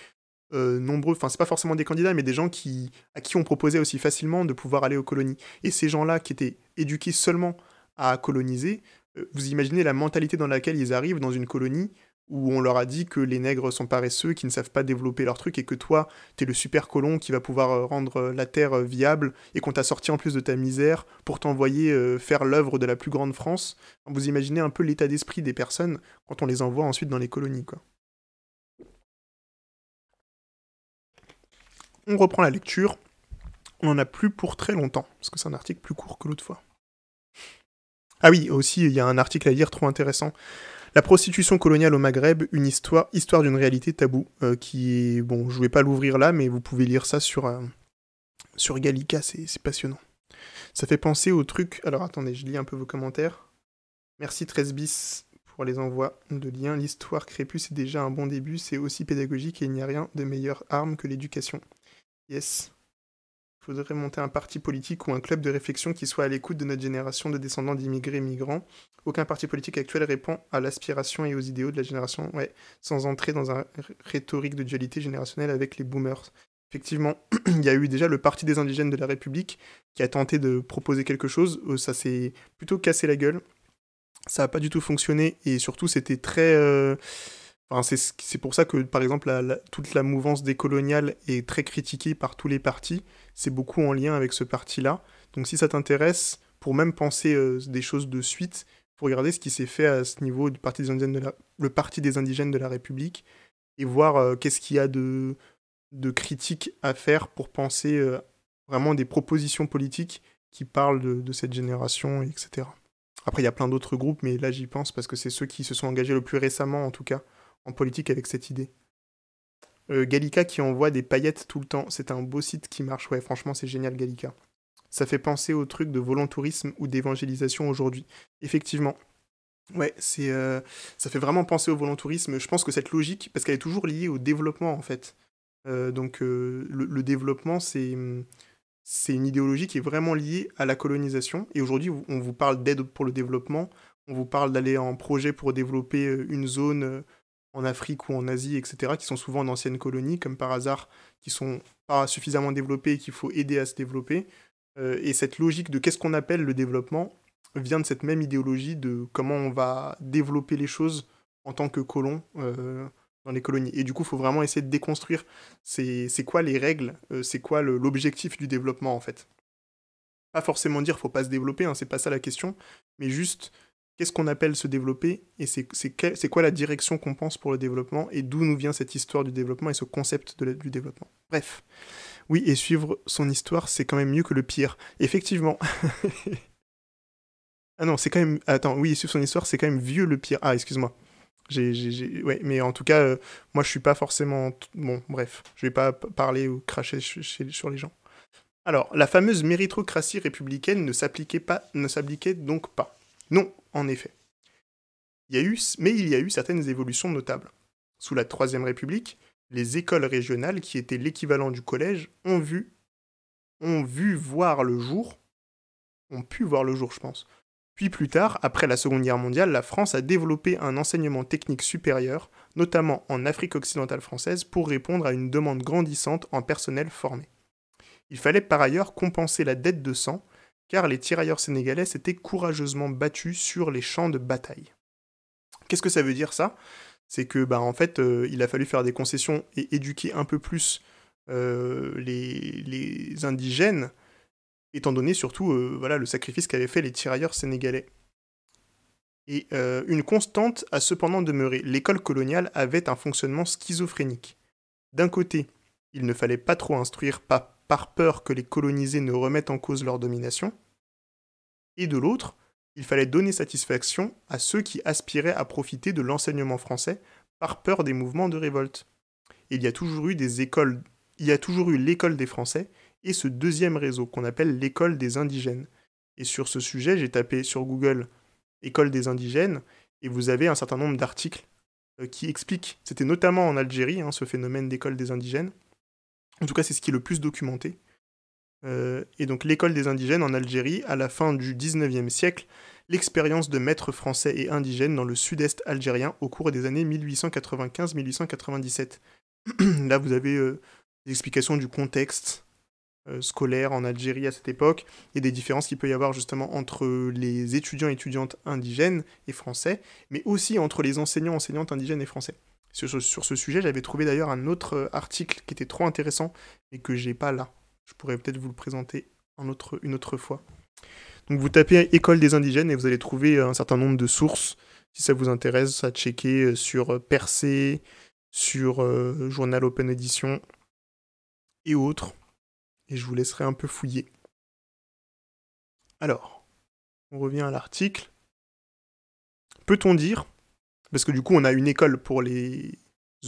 euh, nombreux, enfin c'est pas forcément des candidats, mais des gens qui, à qui on proposait aussi facilement de pouvoir aller aux colonies. Et ces gens-là qui étaient éduqués seulement à coloniser, euh, vous imaginez la mentalité dans laquelle ils arrivent dans une colonie où on leur a dit que les nègres sont paresseux, qui ne savent pas développer leur truc, et que toi, t'es le super colon qui va pouvoir euh, rendre la terre viable, et qu'on t'a sorti en plus de ta misère pour t'envoyer faire l'œuvre de la plus grande France. Vous imaginez un peu l'état d'esprit des personnes quand on les envoie ensuite dans les colonies,
quoi. on reprend la lecture. On n'en a plus pour très longtemps, parce que c'est un article plus court que l'autre fois.
Ah oui, aussi, il y a un article à lire trop intéressant. La prostitution coloniale au Maghreb, une histoire, histoire d'une réalité taboue, euh, qui bon, je vais pas l'ouvrir là, mais vous pouvez lire ça sur, euh, sur Gallica, c'est passionnant. Ça fait penser au truc, alors attendez, je lis un peu vos commentaires. Merci 13 bis pour les envois de liens. L'histoire crépus est déjà un bon début, c'est aussi pédagogique et il n'y a rien de meilleur arme que l'éducation. Yes. Il faudrait monter un parti politique ou un club de réflexion qui soit à l'écoute de notre génération de descendants d'immigrés et migrants. Aucun parti politique actuel répond à l'aspiration et aux idéaux de la génération, ouais, sans entrer dans un rhétorique de dualité générationnelle avec les boomers. Effectivement, (clears throat) il y a eu déjà le Parti des indigènes de la République qui a tenté de proposer quelque chose. Euh, ça s'est plutôt cassé la gueule. Ça n'a pas du tout fonctionné et surtout c'était très... Euh, c'est pour ça que, par exemple, toute la mouvance décoloniale est très critiquée par tous les partis. C'est beaucoup en lien avec ce parti-là. Donc, si ça t'intéresse, pour même penser euh, des choses de suite, faut regarder ce qui s'est fait à ce niveau du parti des indigènes de la, le Parti des indigènes de la République et voir euh, qu'est-ce qu'il y a de, de critique à faire pour penser euh, vraiment des propositions politiques qui parlent de cette génération, etc. Après, il y a plein d'autres groupes, mais là, j'y pense parce que c'est ceux qui se sont engagés le plus récemment, en tout cas en politique avec cette idée. Euh, Gallica qui envoie des paillettes tout le temps, c'est un beau site qui marche, ouais, franchement c'est génial Gallica. Ça fait penser au truc de volontourisme ou d'évangélisation aujourd'hui. Effectivement. Ouais, c'est euh, ça fait vraiment penser au volontourisme. Je pense que cette logique, parce qu'elle est toujours liée au développement en fait. Euh, donc le, le, développement, c'est c'est une idéologie qui est vraiment liée à la colonisation. Et aujourd'hui, on vous parle d'aide pour le développement, on vous parle d'aller en projet pour développer une zone en Afrique ou en Asie, etc., qui sont souvent en anciennes colonies, comme par hasard, qui sont pas suffisamment développées et qu'il faut aider à se développer. Euh, et cette logique de qu'est-ce qu'on appelle le développement vient de cette même idéologie de comment on va développer les choses en tant que colon euh, dans les colonies. Et du coup, il faut vraiment essayer de déconstruire c'est quoi les règles, euh, c'est quoi l'objectif du développement en fait. Pas forcément dire faut pas se développer, hein, c'est pas ça la question, mais juste qu'est-ce qu'on appelle se développer et c'est quoi la direction qu'on pense pour le développement et d'où nous vient cette histoire du développement et ce concept de du développement. Bref, oui, et suivre son histoire, c'est quand même mieux que le pire. Effectivement. (laughs) ah non, c'est quand même... Attends, oui, suivre son histoire, c'est quand même vieux le pire. Ah, excuse-moi. J'ai, ouais, mais en tout cas, euh, moi, je suis pas forcément... Bon, bref, je vais pas parler ou cracher sur les gens. Alors, la fameuse méritocratie républicaine ne s'appliquait pas, ne s'appliquait donc pas. Non, en effet. Il y a eu, mais il y a eu certaines évolutions notables. Sous la Troisième République, les écoles régionales, qui étaient l'équivalent du collège, ont vu, ont vu voir le jour, ont pu voir le jour, je pense. Puis plus tard, après la Seconde Guerre mondiale, la France a développé un enseignement technique supérieur, notamment en Afrique occidentale française, pour répondre à une demande grandissante en personnel formé. Il fallait par ailleurs compenser la dette de sang car les tirailleurs sénégalais s'étaient courageusement battus sur les champs de bataille. Qu'est-ce que ça veut dire ça C'est que bah, en fait, euh, il a fallu faire des concessions et éduquer un peu plus euh, les, indigènes, étant donné surtout euh, voilà, le sacrifice qu'avaient fait les tirailleurs sénégalais. Et une constante a cependant demeuré. L'école coloniale avait un fonctionnement schizophrénique. D'un côté, il ne fallait pas trop instruire pas par peur que les colonisés ne remettent en cause leur domination, et de l'autre, il fallait donner satisfaction à ceux qui aspiraient à profiter de l'enseignement français par peur des mouvements de révolte. Il y a toujours eu des écoles, il y a toujours eu l'école des Français et ce deuxième réseau qu'on appelle l'école des indigènes. Et sur ce sujet, j'ai tapé sur Google école des indigènes et vous avez un certain nombre d'articles euh, qui expliquent, c'était notamment en Algérie hein, ce phénomène d'école des indigènes, en tout cas, c'est ce qui est le plus documenté. Euh, et donc l'école des indigènes en Algérie, à la fin du 19e siècle, l'expérience de maîtres français et indigènes dans le sud-est algérien au cours des années 1895-1897. (clears throat) Là, vous avez l'explication euh, explications du contexte euh, scolaire en Algérie à cette époque et des différences qu'il peut y avoir justement entre les étudiants et étudiantes indigènes et français, mais aussi entre les enseignants, enseignantes indigènes et français. Sur, ce, sujet, j'avais trouvé d'ailleurs un autre euh, article qui était trop intéressant et que j'ai pas là. Je pourrais peut-être vous le présenter une autre fois. Donc vous tapez École des indigènes et vous allez trouver euh, un certain nombre de sources si ça vous intéresse à checker euh, sur Percé, sur Journal Open Edition et autres. Et je vous laisserai un peu fouiller. Alors, on revient à l'article. Peut-on dire parce que du coup, on a une école pour les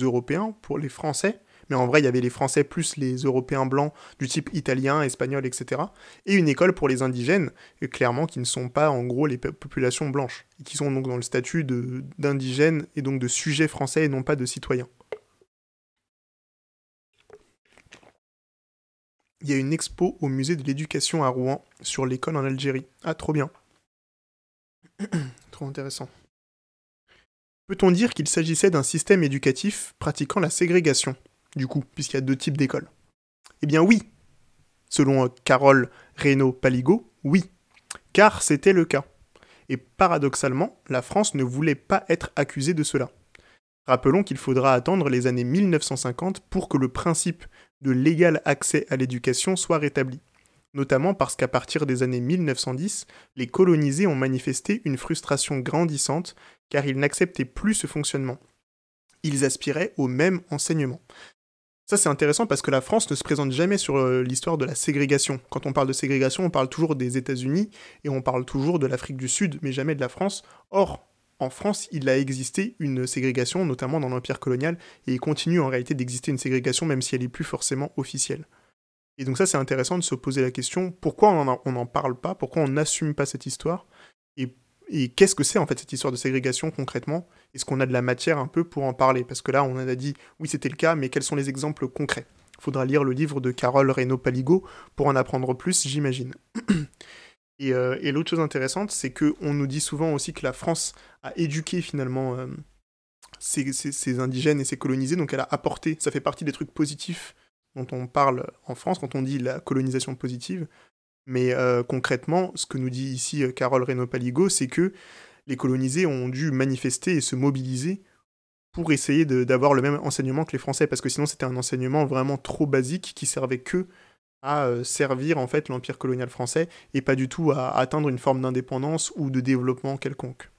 Européens, pour les Français, mais en vrai, il y avait les Français plus les Européens blancs du type italien, espagnol, etc. Et une école pour les indigènes, euh, clairement, qui ne sont pas en gros les populations blanches, et qui sont donc dans le statut d'indigènes et donc de sujets français et non pas de citoyens. Il y a une expo au musée de l'éducation à Rouen sur l'école en Algérie. Ah, trop bien. (clears throat) trop intéressant peut-on dire qu'il s'agissait d'un système éducatif pratiquant la ségrégation, du coup, puisqu'il y a deux types d'écoles Eh bien oui Selon euh, Carole Reynaud-Paligo, oui, car c'était le cas. Et paradoxalement, la France ne voulait pas être accusée de cela. Rappelons qu'il faudra attendre les années 1950 pour que le principe de l'égal accès à l'éducation soit rétabli notamment parce qu'à partir des années 1910, les colonisés ont manifesté une frustration grandissante car ils n'acceptaient plus ce fonctionnement. Ils aspiraient au même enseignement. Ça, c'est intéressant parce que la France ne se présente jamais sur euh, l'histoire de la ségrégation. Quand on parle de ségrégation, on parle toujours des États-Unis et on parle toujours de l'Afrique du Sud, mais jamais de la France. Or, en France, il a existé une ségrégation, notamment dans l'Empire colonial, et il continue en réalité d'exister une ségrégation, même si elle n'est plus forcément officielle. Et donc ça, c'est intéressant de se poser la question, pourquoi on n'en en parle pas, pourquoi on n'assume pas cette histoire, et, qu'est-ce que c'est en fait cette histoire de ségrégation concrètement Est-ce qu'on a de la matière un peu pour en parler Parce que là, on en a dit, oui, c'était le cas, mais quels sont les exemples concrets Faudra lire le livre de Carole Reynaud-Paligo pour en apprendre plus, j'imagine. (clears throat) Euh, et, l'autre chose intéressante, c'est qu'on nous dit souvent aussi que la France a éduqué finalement... Euh, ces indigènes et ses colonisés, donc elle a apporté, ça fait partie des trucs positifs dont on parle en France quand on dit la colonisation positive. Mais euh, concrètement, ce que nous dit ici euh, Carole Reynaud-Paligo, c'est que les colonisés ont dû manifester et se mobiliser pour essayer d'avoir le même enseignement que les Français, parce que sinon c'était un enseignement vraiment trop basique qui servait que à euh, servir en fait l'empire colonial français et pas du tout à atteindre une forme d'indépendance ou de développement quelconque.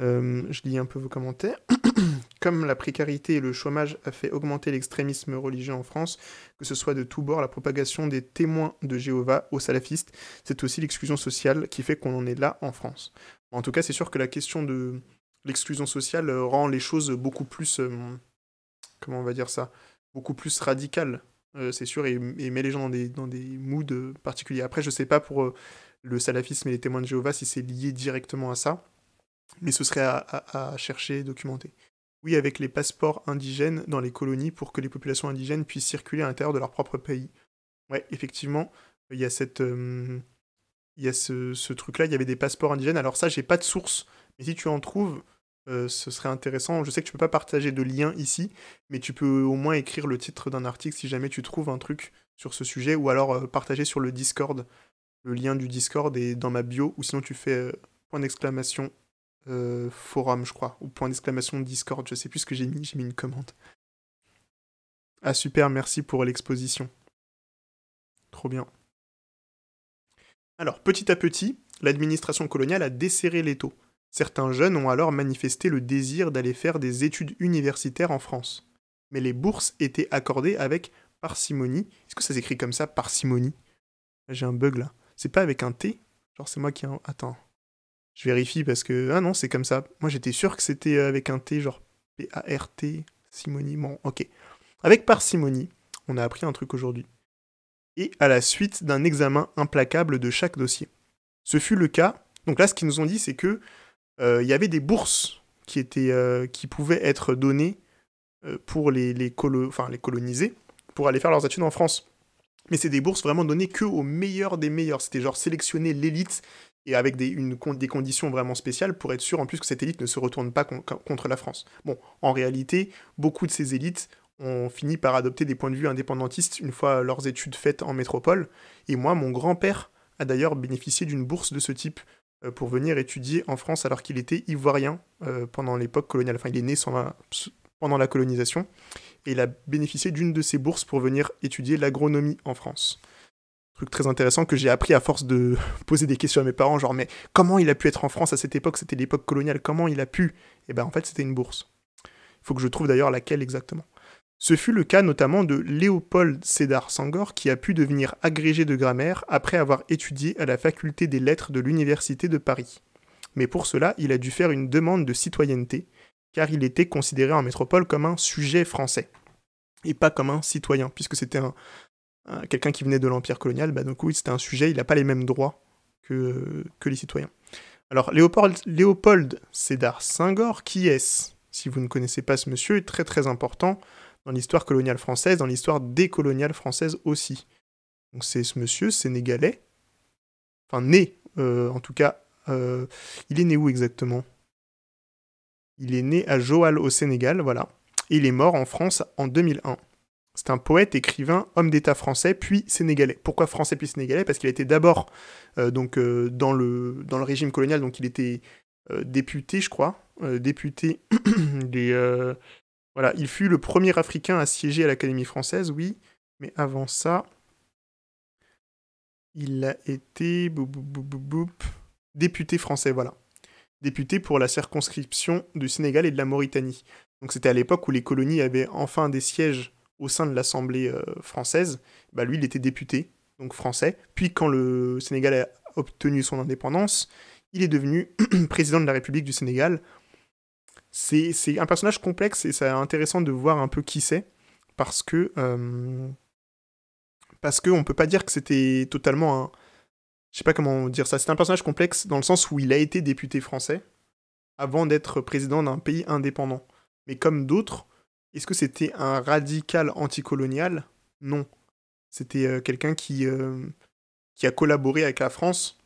Euh, je lis un peu vos commentaires. (clears throat) Comme la précarité et le chômage a fait augmenter l'extrémisme religieux en France, que ce soit de tous bords la propagation des témoins de Jéhovah aux salafistes, c'est aussi l'exclusion sociale qui fait qu'on en est là en France. En tout cas, c'est sûr que la question de l'exclusion sociale euh, rend les choses beaucoup plus... Euh, comment on va dire ça Beaucoup plus radicales, c'est sûr, et, met les gens dans des, dans des moods particuliers. Après, je sais pas pour le salafisme et les témoins de Jéhovah si c'est lié directement à ça mais ce serait à, chercher et documenter. Oui, avec les passeports indigènes dans les colonies pour que les populations indigènes puissent circuler à l'intérieur de leur propre pays. Ouais, effectivement, il y a cette, euh, il y a ce, truc-là. Il y avait des passeports indigènes. Alors ça, j'ai pas de source, mais si tu en trouves, euh, ce serait intéressant. Je sais que tu peux pas partager de lien ici, mais tu peux au moins écrire le titre d'un article si jamais tu trouves un truc sur ce sujet, ou alors euh, partager sur le Discord. Le lien du Discord est dans ma bio, ou sinon tu fais point d'exclamation euh, forum, je crois, ou point d'exclamation Discord, je sais plus ce que j'ai mis, j'ai mis une commande. Ah super, merci pour l'exposition. Trop bien. Alors, petit à petit, l'administration coloniale a desserré les taux. Certains jeunes ont alors manifesté le désir d'aller faire des études universitaires en France. Mais les bourses étaient accordées avec parcimonie. Est-ce que ça s'écrit comme ça, parcimonie J'ai un bug là. C'est pas avec un T Genre c'est moi qui... Attends. Je vérifie parce que. Ah non, c'est comme ça. Moi, j'étais sûr que c'était euh, avec un T, genre P-A-R-T, Bon, Ok. Avec parcimonie, on a appris un truc aujourd'hui. Et à la suite d'un examen implacable de chaque dossier. Ce fut le cas. Donc là, ce qu'ils nous ont dit, c'est que euh, il y avait des bourses qui, étaient, euh, qui pouvaient être données pour les, les, les colonisés, pour aller faire leurs études en France. Mais c'est des bourses vraiment données que aux meilleurs des meilleurs. C'était genre sélectionner l'élite et avec des, conditions vraiment spéciales pour être sûr en plus que cette élite ne se retourne pas contre la France. Bon, en réalité, beaucoup de ces élites ont fini par adopter des points de vue indépendantistes une fois leurs études faites en métropole, et moi, mon grand-père a d'ailleurs bénéficié d'une bourse de ce type euh, pour venir étudier en France alors qu'il était ivoirien euh, pendant l'époque coloniale. Enfin, il est né pendant la colonisation, et il a bénéficié d'une de ces bourses pour venir étudier l'agronomie en France truc très intéressant que j'ai appris à force de (laughs) poser des questions à mes parents, genre mais comment il a pu être en France à cette époque, c'était l'époque coloniale, comment il a pu Eh ben en fait c'était une bourse. Il faut que je trouve d'ailleurs laquelle exactement. Ce fut le cas notamment de Léopold Sédar Sangor qui a pu devenir agrégé de grammaire après avoir étudié à la faculté des lettres de l'Université de Paris. Mais pour cela, il a dû faire une demande de citoyenneté, car il était considéré en métropole comme un sujet français, et pas comme un citoyen, puisque c'était un, euh, quelqu'un qui venait de l'Empire colonial, bah, coup, c'était un sujet, il n'a pas les mêmes droits que, que les citoyens. Alors, Léopold, Léopold Sédar Senghor, qui est-ce Si vous ne connaissez pas ce monsieur, est très très important dans l'histoire coloniale française, dans l'histoire décoloniale française aussi. Donc, c'est ce monsieur sénégalais, enfin né, euh, en tout cas, euh, il est né où exactement Il est né à Joal au Sénégal, voilà. Et il est mort en France en 2001. C'est un poète, écrivain, homme d'État français, puis sénégalais. Pourquoi français puis sénégalais Parce qu'il était d'abord euh, donc euh, dans, le, dans le régime colonial, donc il était euh, député, je crois, député (coughs) des. voilà, il fut le premier Africain à siéger à l'Académie française, oui, mais avant ça, il a été député français, voilà. Député pour la circonscription du Sénégal et de la Mauritanie. Donc c'était à l'époque où les colonies avaient enfin des sièges au sein de l'Assemblée euh, française, bah, lui, il était député, donc français. Puis quand le Sénégal a obtenu son indépendance, il est devenu (clears throat) président de la République du Sénégal. C'est un personnage complexe et c'est intéressant de voir un peu qui c'est, parce que... Euh, parce qu'on ne peut pas dire que c'était totalement un... Je sais pas comment dire ça, c'est un personnage complexe dans le sens où il a été député français avant d'être président d'un pays indépendant. Mais comme d'autres, est-ce que c'était un radical anticolonial Non. C'était euh, quelqu'un qui, euh, qui a collaboré avec la France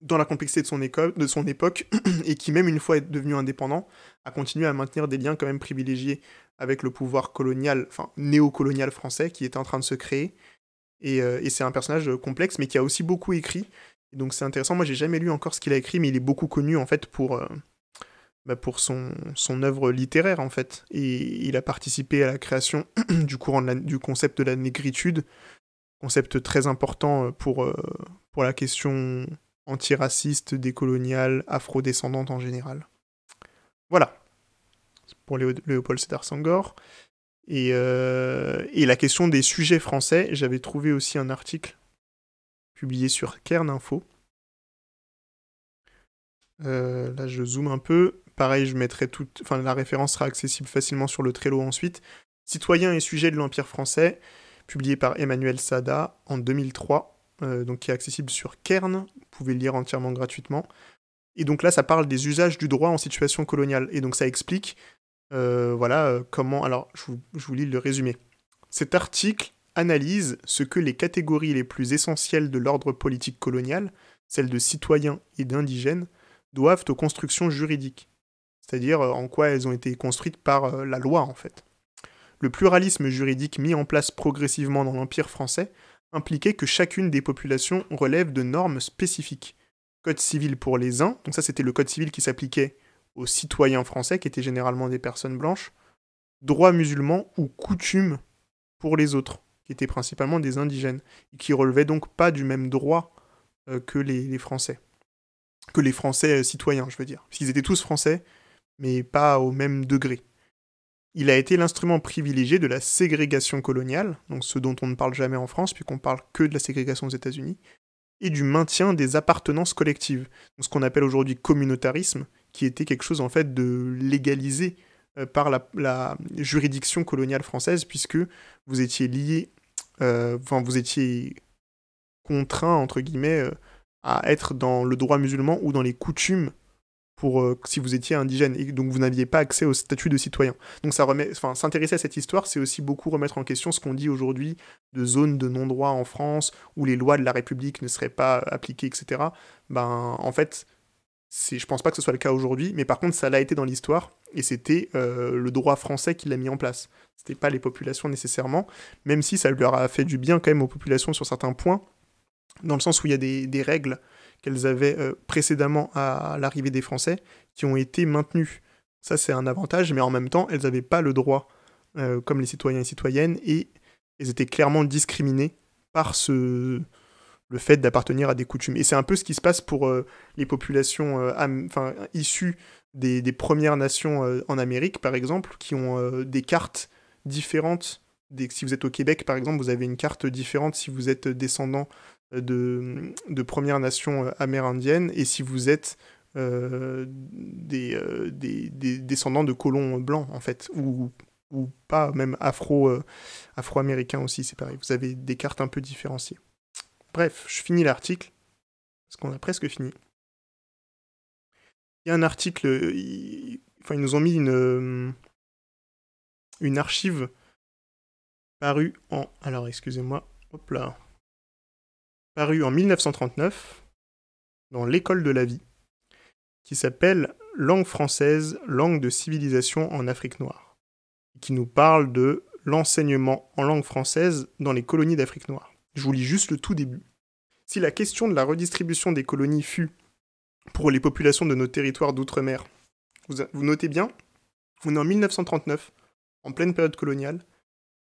dans la complexité de son, époque (clears throat) et qui, même une fois devenu indépendant, a continué à maintenir des liens quand même privilégiés avec le pouvoir colonial, enfin néocolonial français qui était en train de se créer. Et, euh, c'est un personnage complexe mais qui a aussi beaucoup écrit. donc c'est intéressant. Moi, j'ai jamais lu encore ce qu'il a écrit, mais il est beaucoup connu en fait pour bah, pour son, son œuvre littéraire en fait. Et il a participé à la création (clears throat) du courant du concept de la négritude, concept très important euh, pour, euh, pour la question antiraciste, décoloniale, afrodescendante en général. Voilà. Pour Léopold Sédar Sangor. Euh, et, la question des sujets français, j'avais trouvé aussi un article publié sur Kern Info. là, je zoome un peu. Pareil, je mettrai toute, enfin la référence sera accessible facilement sur le Trello ensuite. Citoyens et sujets de l'Empire français, publié par Emmanuel Sada en 2003, euh, donc qui est accessible sur Kern. Vous pouvez le lire entièrement gratuitement. Et donc là, ça parle des usages du droit en situation coloniale. Et donc ça explique, euh, voilà, euh, comment. Alors, je vous lis le résumé. Cet article analyse ce que les catégories les plus essentielles de l'ordre politique colonial, celles de citoyens et d'indigènes, doivent aux constructions juridiques c'est-à-dire euh, en quoi elles ont été construites par euh, la loi en fait. Le pluralisme juridique mis en place progressivement dans l'Empire français impliquait que chacune des populations relève de normes spécifiques. Code civil pour les uns, donc ça c'était le code civil qui s'appliquait aux citoyens français, qui étaient généralement des personnes blanches, droit musulman ou coutumes pour les autres, qui étaient principalement des indigènes, et qui relevaient donc pas du même droit euh, que les, Français. Que les Français citoyens, je veux dire. S'ils étaient tous Français, mais pas au même degré. Il a été l'instrument privilégié de la ségrégation coloniale, donc ce dont on ne parle jamais en France, puisqu'on parle que de la ségrégation aux États-Unis, et du maintien des appartenances collectives, ce qu'on appelle aujourd'hui communautarisme, qui était quelque chose en fait de légalisé euh, par la, juridiction coloniale française, puisque vous étiez lié, euh, enfin vous étiez contraint, entre guillemets, euh, à être dans le droit musulman ou dans les coutumes pour euh, si vous étiez indigène et donc vous n'aviez pas accès au statut de citoyen. Donc ça s'intéresser à cette histoire, c'est aussi beaucoup remettre en question ce qu'on dit aujourd'hui de zones de non-droit en France où les lois de la République ne seraient pas euh, appliquées, etc. Ben en fait, je pense pas que ce soit le cas aujourd'hui, mais par contre ça l'a été dans l'histoire et c'était euh, le droit français qui l'a mis en place. C'était pas les populations nécessairement, même si ça leur a fait du bien quand même aux populations sur certains points, dans le sens où il y a des règles qu'elles avaient euh, précédemment à l'arrivée des Français, qui ont été maintenues. Ça, c'est un avantage, mais en même temps, elles n'avaient pas le droit, euh, comme les citoyens et citoyennes, et elles étaient clairement discriminées par ce... le fait d'appartenir à des coutumes. Et c'est un peu ce qui se passe pour euh, les populations enfin, issues des, Premières Nations en Amérique, par exemple, qui ont des cartes différentes si vous êtes au Québec, par exemple, vous avez une carte différente si vous êtes descendant de, de Premières Nations euh, amérindiennes et si vous êtes euh, euh, des, descendants de colons blancs, en fait, ou, pas, même afro, afro-américains aussi, c'est pareil. Vous avez des cartes un peu différenciées. Bref, je finis l'article, parce qu'on a presque fini. Il y a un article, enfin, ils nous ont mis une, une archive parue en... Alors, excusez-moi, hop là, paru en 1939 dans L'école de la vie, qui s'appelle Langue française, langue de civilisation en Afrique noire, qui nous parle de l'enseignement en langue française dans les colonies d'Afrique noire. Je vous lis juste le tout début. Si la question de la redistribution des colonies fut, pour les populations de nos territoires d'outre-mer, vous, notez bien, on est en 1939, en pleine période coloniale,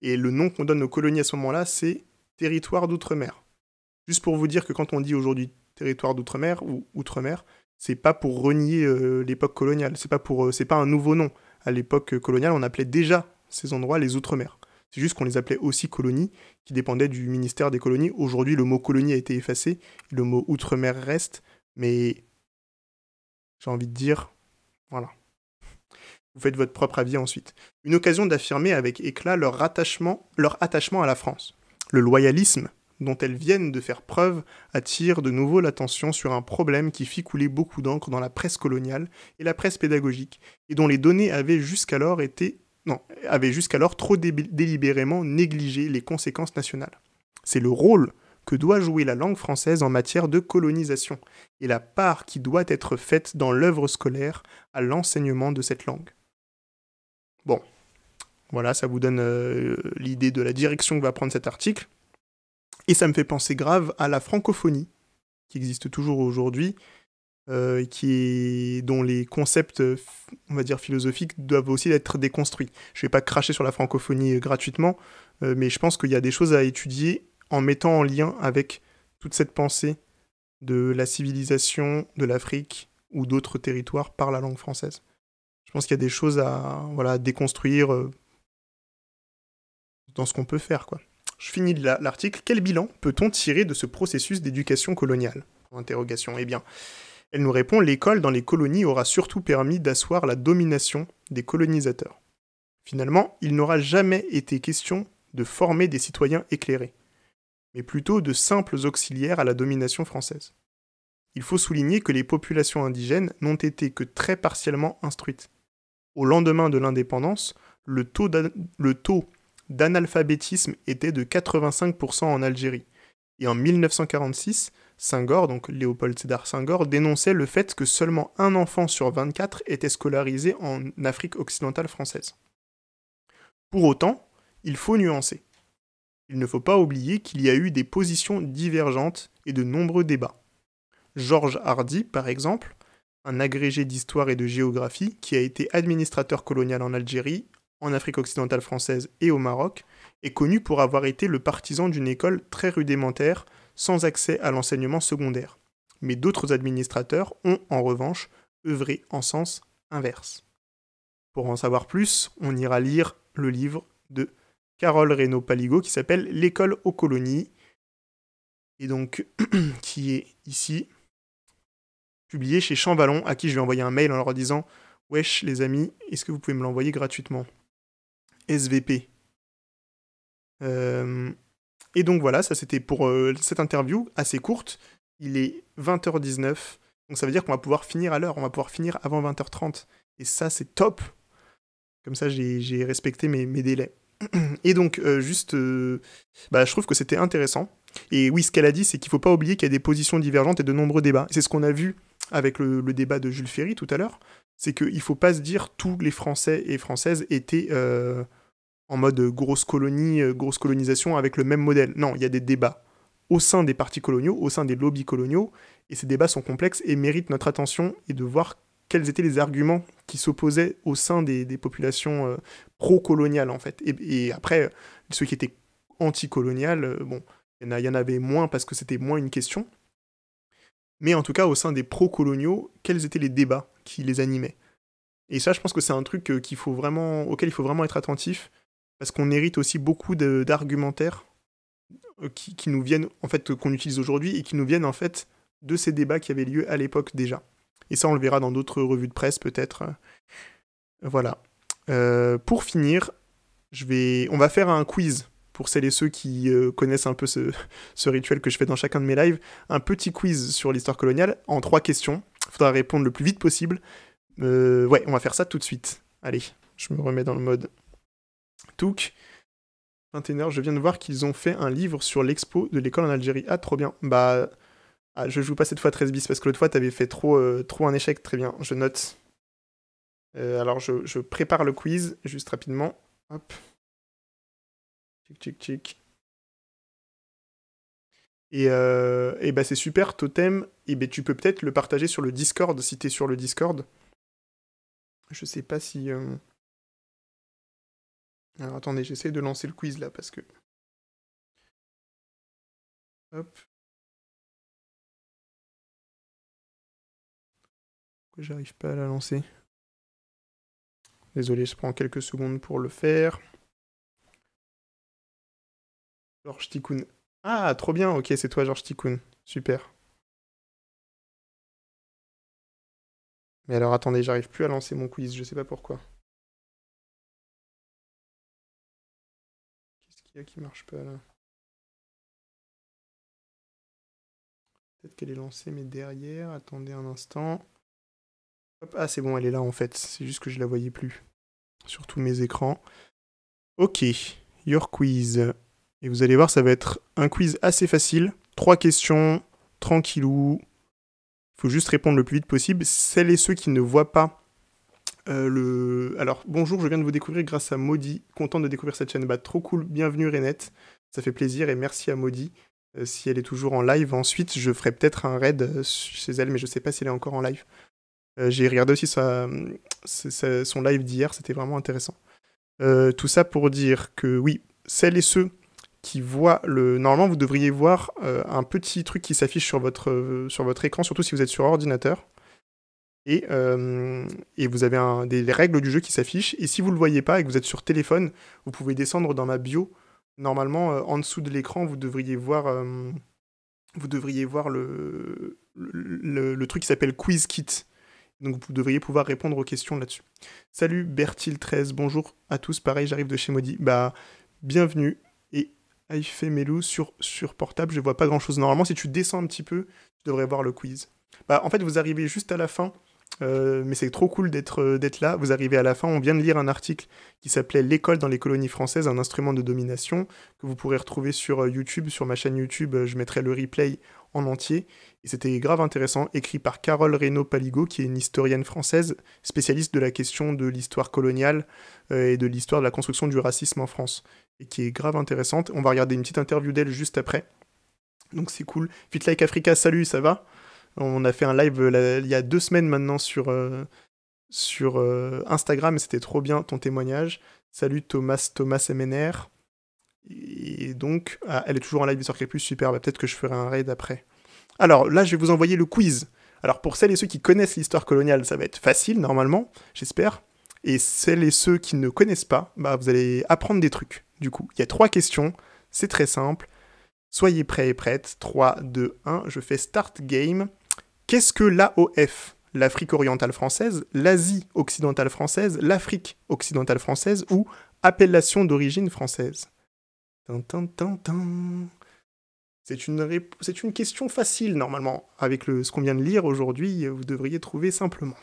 et le nom qu'on donne aux colonies à ce moment-là, c'est territoire d'outre-mer. Juste pour vous dire que quand on dit aujourd'hui territoire d'outre-mer ou outre-mer, c'est pas pour renier euh, l'époque coloniale, c'est pas pour euh, pas un nouveau nom. À l'époque euh, coloniale, on appelait déjà ces endroits les outre-mer. C'est juste qu'on les appelait aussi colonies, qui dépendaient du ministère des colonies. Aujourd'hui, le mot colonie a été effacé, le mot outre-mer reste, mais j'ai envie de dire, voilà. Vous faites votre propre avis ensuite. Une occasion d'affirmer avec éclat leur, attachement, leur attachement à la France. Le loyalisme, dont elles viennent de faire preuve attirent de nouveau l'attention sur un problème qui fit couler beaucoup d'encre dans la presse coloniale et la presse pédagogique, et dont les données avaient jusqu'alors été non, avaient jusqu'alors trop délibérément négligé les conséquences nationales. C'est le rôle que doit jouer la langue française en matière de colonisation, et la part qui doit être faite dans l'œuvre scolaire à l'enseignement de cette langue. Bon, voilà, ça vous donne euh, l'idée de la direction que va prendre cet article. Et ça me fait penser grave à la francophonie, qui existe toujours aujourd'hui, euh, qui est, dont les concepts, on va dire, philosophiques doivent aussi être déconstruits. Je ne vais pas cracher sur la francophonie euh, gratuitement, euh, mais je pense qu'il y a des choses à étudier en mettant en lien avec toute cette pensée de la civilisation, de l'Afrique ou d'autres territoires par la langue française. Je pense qu'il y a des choses à voilà, déconstruire dans ce qu'on peut faire, quoi. Je finis l'article. Quel bilan peut-on tirer de ce processus d'éducation coloniale Eh bien, elle nous répond l'école dans les colonies aura surtout permis d'asseoir la domination des colonisateurs. Finalement, il n'aura jamais été question de former des citoyens éclairés, mais plutôt de simples auxiliaires à la domination française. Il faut souligner que les populations indigènes n'ont été que très partiellement instruites. Au lendemain de l'indépendance, le taux d'analphabétisme était de 85% en Algérie. Et en 1946, Senghor, donc Léopold Sédar Senghor, dénonçait le fait que seulement un enfant sur 24 était scolarisé en Afrique occidentale française. Pour autant, il faut nuancer. Il ne faut pas oublier qu'il y a eu des positions divergentes et de nombreux débats. Georges Hardy, par exemple, un agrégé d'histoire et de géographie qui a été administrateur colonial en Algérie en Afrique occidentale française et au Maroc, est connu pour avoir été le partisan d'une école très rudimentaire, sans accès à l'enseignement secondaire. Mais d'autres administrateurs ont, en revanche, œuvré en sens inverse. Pour en savoir plus, on ira lire le livre de Carole Reynaud Paligo qui s'appelle L'école aux colonies, et donc (clears throat) qui est ici publié chez Champvallon, à qui je vais envoyer un mail en leur disant Wesh les amis, est-ce que vous pouvez me l'envoyer gratuitement SVP. Euh, et donc voilà, ça c'était pour euh, cette interview assez courte. Il est 20h19, donc ça veut dire qu'on va pouvoir finir à l'heure, on va pouvoir finir avant 20h30. Et ça c'est top. Comme ça j'ai respecté mes, délais. (clears throat) Et donc euh, juste, bah, je trouve que c'était intéressant. Et oui, ce qu'elle a dit, c'est qu'il ne faut pas oublier qu'il y a des positions divergentes et de nombreux débats. C'est ce qu'on a vu avec le, le, débat de Jules Ferry tout à l'heure, c'est qu'il ne faut pas se dire tous les Français et Françaises étaient en mode euh, grosse colonie, euh, grosse colonisation avec le même modèle. Non, il y a des débats au sein des partis coloniaux, au sein des lobbies coloniaux, et ces débats sont complexes et méritent notre attention et de voir quels étaient les arguments qui s'opposaient au sein des, populations euh, pro-coloniales en fait. Et, après, ceux qui étaient anti bon, il y, en avait moins parce que c'était moins une question. Mais en tout cas, au sein des pro-coloniaux, quels étaient les débats qui les animaient Et ça, je pense que c'est un truc auquel il faut vraiment être attentif parce qu'on hérite aussi beaucoup d'argumentaires euh, qui, nous viennent, en fait, euh, qu'on utilise aujourd'hui et qui nous viennent, en fait, de ces débats qui avaient lieu à l'époque déjà. Et ça, on le verra dans d'autres revues de presse, peut-être. Euh, voilà. pour finir, je vais... on va faire un quiz pour celles et ceux qui connaissent un peu ce, ce, rituel que je fais dans chacun de mes lives. Un petit quiz sur l'histoire coloniale en trois questions. Il faudra répondre le plus vite possible. ouais, on va faire ça tout de suite. Allez, je me remets dans le mode. 21h, je viens de voir qu'ils ont fait un livre sur l'expo de l'école en Algérie. Ah, trop bien. Bah, ah, je joue pas cette fois 13 bis parce que l'autre fois t'avais fait trop, euh, trop un échec.
Très bien, je note. Euh, alors, je, prépare le quiz juste rapidement. Hop. tic tic tic
Et, euh, et bah, c'est super, Totem. Et bah, tu peux peut-être le partager sur le Discord si t'es
sur le Discord. Je sais pas si. Alors attendez, j'essaie de lancer le quiz là parce que. Hop. Pourquoi j'arrive pas à la lancer Désolé, je prends quelques secondes pour le faire. Georges Ticoun. Ah, trop bien, ok, c'est toi Georges Ticoun. Super. Mais alors attendez, j'arrive plus à lancer mon quiz, je sais pas pourquoi. Euh, qui marche pas là Peut-être qu'elle est lancée, mais derrière. Attendez un instant.
ah, c'est bon, elle est là en fait. C'est juste que je la voyais plus sur tous mes écrans. Ok, your quiz. Et vous allez voir, ça va être un quiz assez facile. Trois questions, tranquillou. Il faut juste répondre le plus vite possible. Celles et ceux qui ne voient pas euh, alors, bonjour, je viens de vous découvrir grâce à Maudit. Content de découvrir cette chaîne. Bah, trop cool, bienvenue Renette. Ça fait plaisir et merci à Maudit. Euh, si elle est toujours en live, ensuite, je ferai peut-être un raid euh, chez elle, mais je sais pas si elle est encore en live. J'ai regardé aussi son live d'hier, c'était vraiment intéressant. tout ça pour dire que oui, celles et ceux qui voient le... Normalement, vous devriez voir un petit truc qui s'affiche sur sur votre écran, surtout si vous êtes sur ordinateur. Et, euh, et, vous avez un, des règles du jeu qui s'affichent. Et si vous ne le voyez pas et que vous êtes sur téléphone, vous pouvez descendre dans ma bio. Normalement, euh, en dessous de l'écran, vous devriez voir, euh, vous devriez voir le, le, truc qui s'appelle Quiz Kit. Donc vous devriez pouvoir répondre aux questions là-dessus. Salut Bertil13, bonjour à tous. Pareil, j'arrive de chez Maudit. Bah, bienvenue. Et melou sur, sur portable, je vois pas grand-chose. Normalement, si tu descends un petit peu, tu devrais voir le quiz. Bah, en fait, vous arrivez juste à la fin euh, mais c'est trop cool d'être euh, d'être là. Vous arrivez à la fin. On vient de lire un article qui s'appelait L'école dans les colonies françaises, un instrument de domination, que vous pourrez retrouver sur euh, YouTube, sur ma chaîne YouTube. Je mettrai le replay en entier. Et c'était grave intéressant, écrit par Carole Reynaud Paligo, qui est une historienne française, spécialiste de la question de l'histoire coloniale et de l'histoire de la construction du racisme en France. Et qui est grave intéressante. On va regarder une petite interview d'elle juste après. Donc c'est cool. Fit Like Africa, salut, ça va on a fait un live euh, il y a deux semaines maintenant sur, euh, sur euh, Instagram et c'était trop bien ton témoignage. Salut Thomas, Thomas MNR. Et donc, ah, elle est toujours en live sur Plus, super, bah, peut-être que je ferai un raid après. Alors là, je vais vous envoyer le quiz. Alors pour celles et ceux qui connaissent l'histoire coloniale, ça va être facile normalement, j'espère. Et celles et ceux qui ne connaissent pas, bah, vous allez apprendre des trucs. Du coup, il y a trois questions, c'est très simple. Soyez prêts et prêtes. 3, 2, 1, je fais start game. Qu'est-ce que l'AOF L'Afrique orientale française, l'Asie occidentale française, l'Afrique occidentale française ou appellation d'origine française C'est une, une, question facile normalement. Avec le, ce qu'on vient de lire aujourd'hui, vous devriez trouver simplement.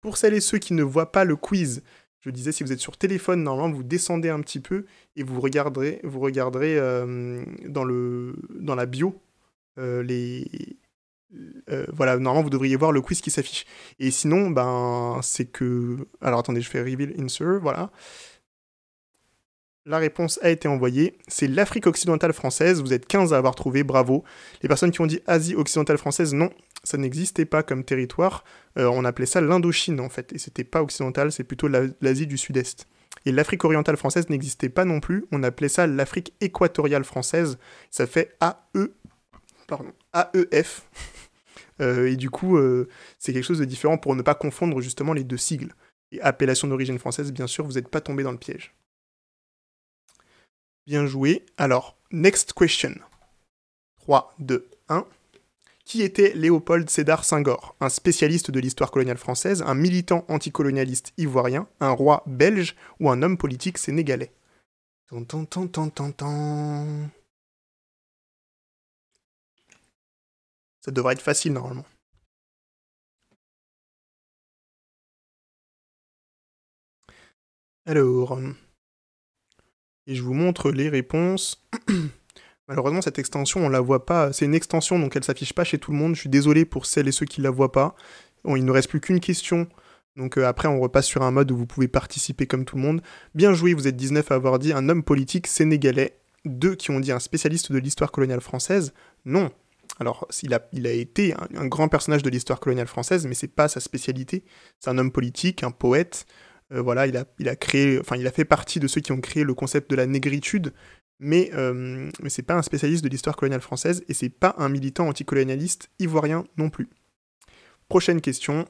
Pour celles et ceux qui ne voient pas le quiz, je disais, si vous êtes sur téléphone, normalement, vous descendez un petit peu et vous regarderez, vous regarderez euh, dans, le, dans la bio euh, les, euh, voilà, normalement vous devriez voir le quiz qui s'affiche. Et sinon, ben c'est que. Alors attendez, je fais reveal insert, voilà. La réponse a été envoyée. C'est l'Afrique occidentale française. Vous êtes 15 à avoir trouvé, bravo. Les personnes qui ont dit Asie occidentale française, non, ça n'existait pas comme territoire. Euh, on appelait ça l'Indochine en fait. Et c'était pas occidental, c'est plutôt l'Asie du Sud-Est. Et l'Afrique orientale française n'existait pas non plus. On appelait ça l'Afrique équatoriale française. Ça fait AE pardon, AEF. (laughs) Euh, et du coup, euh, c'est quelque chose de différent pour ne pas confondre justement les deux sigles. Et appellation d'origine française, bien sûr, vous n'êtes pas tombé dans le piège. Bien joué. Alors, next question. 3, 2, 1. Qui était Léopold Sédar Senghor Un spécialiste de l'histoire coloniale française, un militant anticolonialiste ivoirien, un roi belge
ou un homme politique sénégalais Ça devrait être facile normalement. Alors, euh, et je vous montre les réponses. (clears throat)
Malheureusement, cette extension, on la voit pas. C'est une extension, donc elle s'affiche pas chez tout le monde. Je suis désolé pour celles et ceux qui la voient pas. il ne reste plus qu'une question. Donc euh, après, on repasse sur un mode où vous pouvez participer comme tout le monde. Bien joué, vous êtes 19 à avoir dit un homme politique sénégalais. Deux qui ont dit un spécialiste de l'histoire coloniale française. Non, alors, il a, été un, grand personnage de l'histoire coloniale française, mais c'est pas sa spécialité. C'est un homme politique, un poète. Euh, voilà, il a, créé, enfin, il a fait partie de ceux qui ont créé le concept de la négritude, mais, ce euh, mais c'est pas un spécialiste de l'histoire coloniale française et c'est pas un militant anticolonialiste ivoirien non plus. Prochaine question.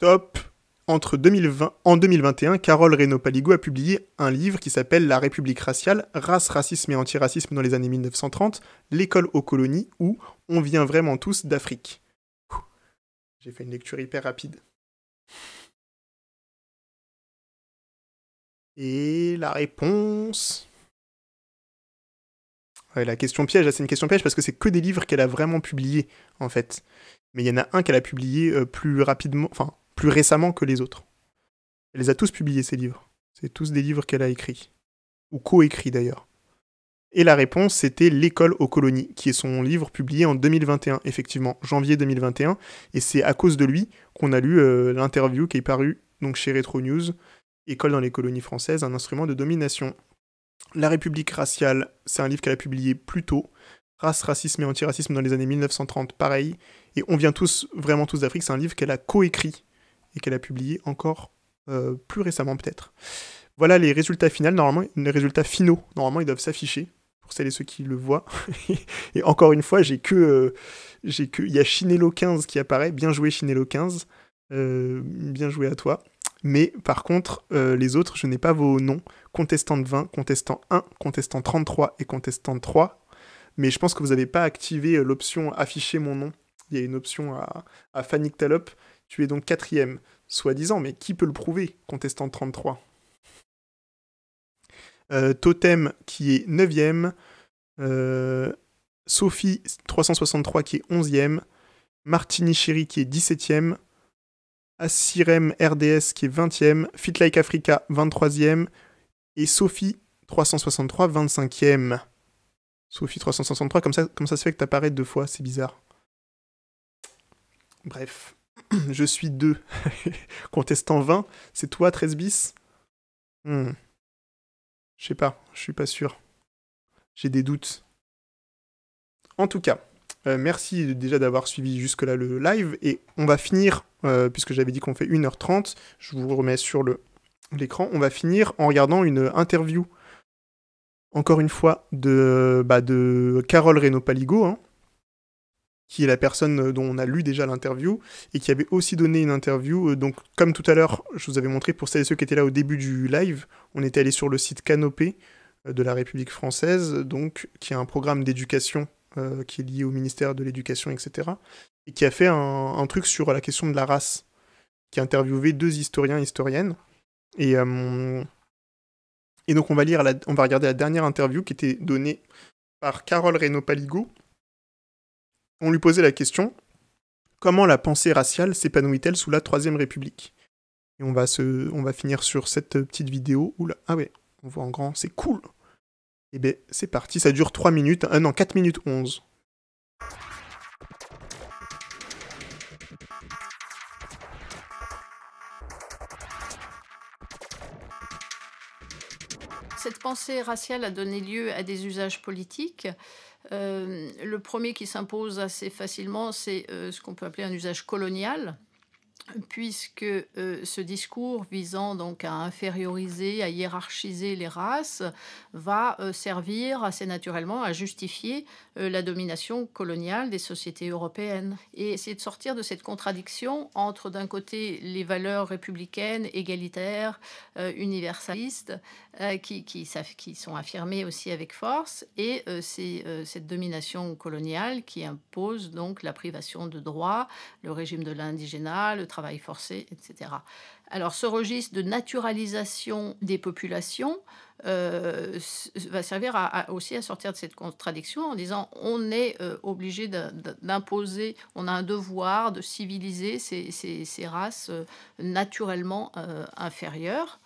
Top entre 2020, en 2021, Carole reynaud paligou a publié un livre qui s'appelle La République raciale, race, racisme et antiracisme dans les années 1930, l'école aux colonies où on vient vraiment tous
d'Afrique. J'ai fait une lecture hyper rapide. Et la réponse La question piège, c'est une question piège parce que c'est que des livres qu'elle a vraiment publiés, en
fait. Mais il y en a un qu'elle a publié euh, plus rapidement, enfin, plus récemment que les autres. Elle les a tous publiés, ces livres. C'est tous des livres qu'elle a écrits, ou co-écrits d'ailleurs. Et la réponse, c'était L'école aux colonies, qui est son livre publié en 2021, effectivement, janvier 2021. Et c'est à cause de lui qu'on a lu euh, l'interview qui est parue donc, chez Retro News, École dans les colonies françaises, un instrument de domination. La République raciale, c'est un livre qu'elle a publié plus tôt. Race, racisme et antiracisme dans les années 1930, pareil. Et On vient tous, vraiment tous d'Afrique, c'est un livre qu'elle a coécrit et qu'elle a publié encore euh, plus récemment peut-être. Voilà les résultats finaux, normalement, les finaux, normalement ils doivent s'afficher pour celles et ceux qui le voient. (laughs) et encore une fois, j'ai que, euh, j'ai que, il y a Chinello 15 qui apparaît, bien joué Chinello 15, euh, bien joué à toi. Mais par contre, les autres, je n'ai pas vos noms. Contestant 20, contestant 1, contestant 33 et contestant 3. Mais je pense que vous n'avez pas activé l'option afficher mon nom. Il y a une option à, à Fanny Talop tu es donc quatrième, soi-disant, mais qui peut le prouver, contestant 33 euh, Totem qui est 9ème, euh, Sophie 363 qui est 11 Martini Chéri qui est 17ème, Asirem RDS qui est 20ème, Fit Africa 23ème et Sophie 363 25ème. Sophie 363, comme ça, comme ça se fait que t'apparaît deux fois, c'est bizarre. Bref. (clears throat) je suis 2. (laughs) Contestant 20, c'est toi 13 bis hmm. Je sais pas, je suis pas sûr. J'ai des doutes. En tout cas, euh, merci déjà d'avoir suivi jusque-là le live. Et on va finir, euh, puisque j'avais dit qu'on fait 1h30, je vous remets sur l'écran, on va finir en regardant une interview, encore une fois, de, bah, de Carole Renault paligo hein qui est la personne euh, dont on a lu déjà l'interview, et qui avait aussi donné une interview. Euh, donc, comme tout à l'heure, je vous avais montré pour celles et ceux qui étaient là au début du live, on était allé sur le site Canopé euh, de la République française, donc qui a un programme d'éducation qui est lié au ministère de l'Éducation, etc., et qui a fait un, truc sur la question de la race, qui a interviewé deux historiens, historiennes, et, historiennes et donc on va, lire on va regarder la dernière interview qui était donnée par Carole Reynaud-Paligo, on lui posait la question comment la pensée raciale s'épanouit-elle sous la Troisième République Et on va, se, on va finir sur cette petite vidéo. là, ah ouais, on voit en grand, c'est cool Eh ben, c'est parti, ça dure 3 minutes, un euh, non, 4 minutes 11.
Cette pensée raciale a donné lieu à des usages politiques. Euh, le premier qui s'impose assez facilement, c'est euh, ce qu'on peut appeler un usage colonial puisque euh, ce discours visant donc à inférioriser, à hiérarchiser les races va euh, servir assez naturellement à justifier euh, la domination coloniale des sociétés européennes et essayer de sortir de cette contradiction entre d'un côté les valeurs républicaines, égalitaires, universalistes qui, qui, qui, sont affirmées aussi avec force et c'est cette domination coloniale qui impose donc la privation de droits, le régime de l'indigénat, le travail travail forcé, etc. Alors ce registre de naturalisation des populations euh, va servir aussi à sortir de cette contradiction en disant on est euh, obligé d'imposer, on a un devoir de civiliser ces, races euh, naturellement inférieures.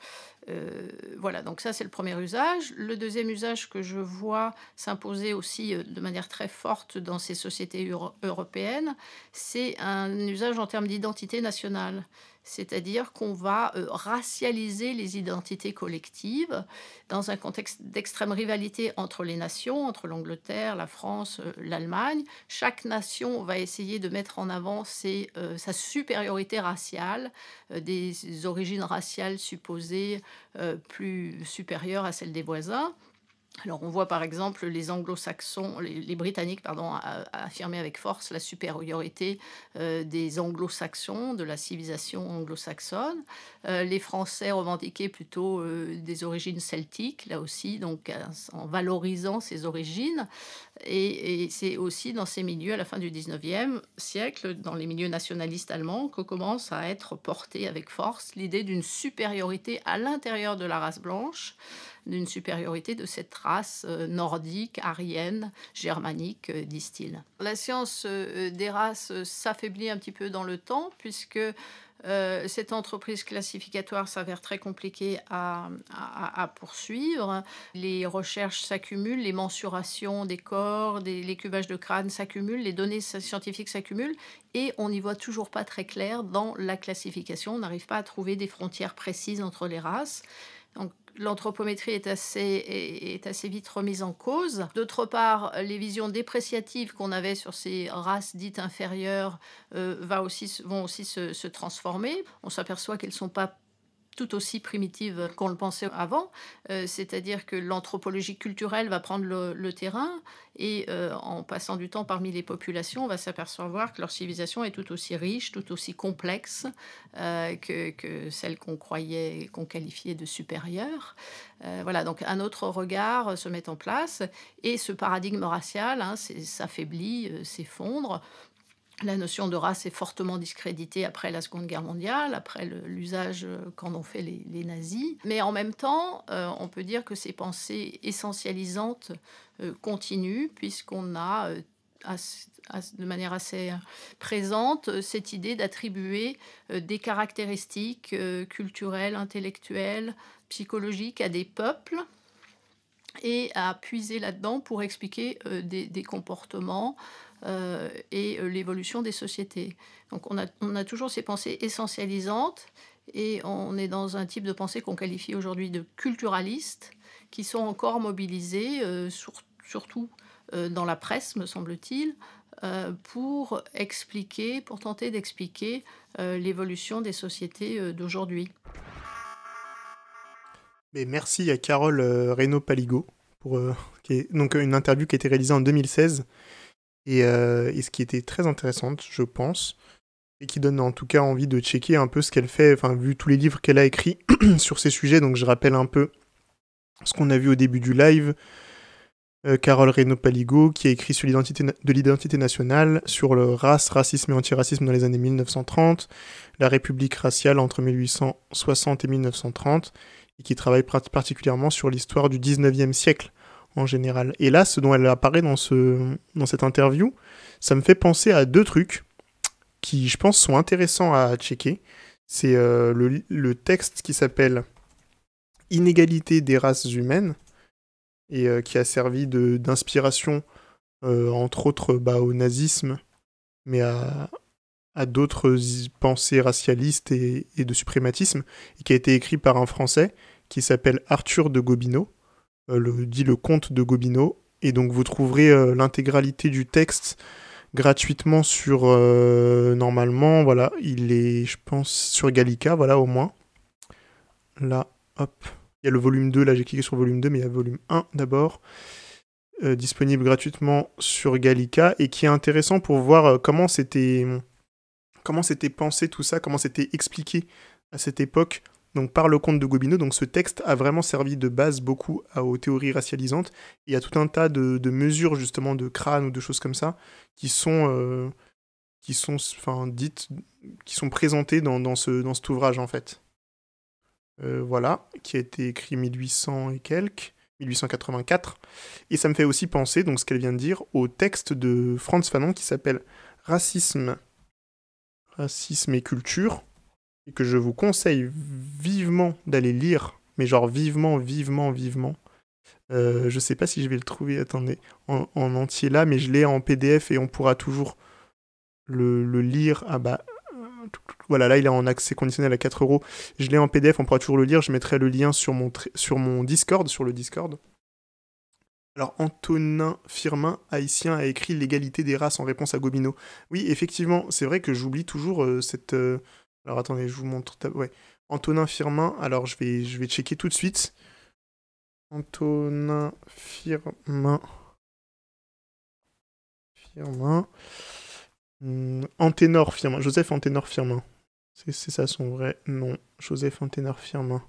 Euh, voilà, donc ça c'est le premier usage. Le deuxième usage que je vois s'imposer aussi euh, de manière très forte dans ces sociétés européennes, c'est un usage en termes d'identité nationale c'est-à-dire qu'on va euh, racialiser les identités collectives dans un contexte d'extrême rivalité entre les nations, entre l'Angleterre, la France, euh, l'Allemagne. Chaque nation va essayer de mettre en avant euh, sa supériorité raciale, des origines raciales supposées plus supérieures à celles des voisins. Alors on voit par exemple les anglo-saxons, les, britanniques, pardon, affirmer avec force la supériorité euh, des anglo-saxons, de la civilisation anglo-saxonne. Euh, les Français revendiquaient plutôt euh, des origines celtiques, là aussi, donc en valorisant ces origines. Et, c'est aussi dans ces milieux, à la fin du 19e siècle, dans les milieux nationalistes allemands, que commence à être portée avec force l'idée d'une supériorité à l'intérieur de la race blanche d'une supériorité de cette race euh, nordique, aryenne, germanique, euh, disent-ils. La science euh, des races s'affaiblit un petit peu dans le temps, puisque cette entreprise classificatoire s'avère très compliquée à, poursuivre. Les recherches s'accumulent, les mensurations des corps, des, les cubages de crânes s'accumulent, les données scientifiques s'accumulent et on n'y voit toujours pas très clair dans la classification. On n'arrive pas à trouver des frontières précises entre les races l'anthropométrie est assez, est, assez vite remise en cause. D'autre part, les visions dépréciatives qu'on avait sur ces races dites inférieures euh, va aussi, vont aussi se, se transformer. On s'aperçoit qu'elles ne sont pas tout aussi primitive qu'on le pensait avant, euh, c'est-à-dire que l'anthropologie culturelle va prendre le, terrain et euh, en passant du temps parmi les populations, on va s'apercevoir que leur civilisation est tout aussi riche, tout aussi complexe euh, que, celle qu'on croyait, qu'on qualifiait de supérieure. voilà, donc un autre regard se met en place et ce paradigme racial hein, s'affaiblit, s'effondre la notion de race est fortement discréditée après la Seconde Guerre mondiale, après l'usage euh, qu'en ont fait les, nazis. Mais en même temps, euh, on peut dire que ces pensées essentialisantes euh, continuent, puisqu'on a de manière assez présente cette idée d'attribuer des caractéristiques culturelles, intellectuelles, psychologiques à des peuples et à puiser là-dedans pour expliquer des comportements. Euh, et euh, l'évolution des sociétés. Donc on a, toujours ces pensées essentialisantes et on est dans un type de pensée qu'on qualifie aujourd'hui de culturaliste, qui sont encore mobilisés, euh, surtout dans la presse, me semble-t-il, pour expliquer, pour tenter d'expliquer l'évolution des sociétés d'aujourd'hui.
merci à Carole Reynaud-Paligo pour qui est, donc une interview qui a été réalisée en 2016 euh, et, ce qui était très intéressante, je pense, et qui donne en tout cas envie de checker un peu ce qu'elle fait, enfin, vu tous les livres qu'elle a écrits (clears throat) sur ces sujets. Donc, je rappelle un peu ce qu'on a vu au début du live. Euh, Carole Reynaud-Paligo, qui a écrit sur l'identité de l'identité nationale, sur le race, racisme et antiracisme dans les années 1930, la République raciale entre 1860 et 1930, et qui travaille particulièrement sur l'histoire du 19e siècle en général. Et là, ce dont elle apparaît dans, ce, dans cette interview, ça me fait penser à deux trucs qui, je pense, sont intéressants à checker. C'est euh, le, texte qui s'appelle Inégalité des races humaines et euh, qui a servi d'inspiration, euh, entre autres, bah, au nazisme, mais à, d'autres pensées racialistes et, de suprématisme, et qui a été écrit par un Français qui s'appelle Arthur de Gobineau euh, le, dit le conte de Gobineau. Et donc vous trouverez euh, l'intégralité du texte gratuitement sur euh, normalement voilà il est je pense sur Gallica voilà au moins là hop il y a le volume 2 là j'ai cliqué sur volume 2 mais il y a volume 1 d'abord disponible gratuitement sur Gallica et qui est intéressant pour voir comment c'était comment c'était pensé tout ça, comment c'était expliqué à cette époque donc par le compte de Gobineau. Donc ce texte a vraiment servi de base beaucoup aux théories racialisantes Il y a tout un tas de, mesures justement de crâne ou de choses comme ça qui sont euh, qui sont dites qui sont présentées dans, ce dans cet ouvrage en fait. Euh, voilà, qui a été écrit 1800 et quelques, 1884. Et ça me fait aussi penser, donc ce qu'elle vient de dire, au texte de Franz Fanon qui s'appelle Racisme, Racisme et culture, et que je vous conseille vivement d'aller lire, mais genre vivement, vivement, vivement. Je euh, je sais pas si je vais le trouver, attendez, en, entier là, mais je l'ai en PDF et on pourra toujours le, lire. Ah bah, voilà, là il est en accès conditionnel à 4 euros. Je l'ai en PDF, on pourra toujours le lire. Je mettrai le lien sur mon, sur mon Discord, sur le Discord. Alors Antonin Firmin, haïtien, a écrit L'égalité des races en réponse à Gobineau. Oui, effectivement, c'est vrai que j'oublie toujours euh, cette, euh, alors attendez, je vous montre. Ouais. Antonin Firmin. Alors je vais, je vais checker tout de suite. Antonin Firmin. Firmin. Hmm, Anténor Firmin. Joseph Anténor Firmin. C'est ça son vrai nom. Joseph Anténor Firmin.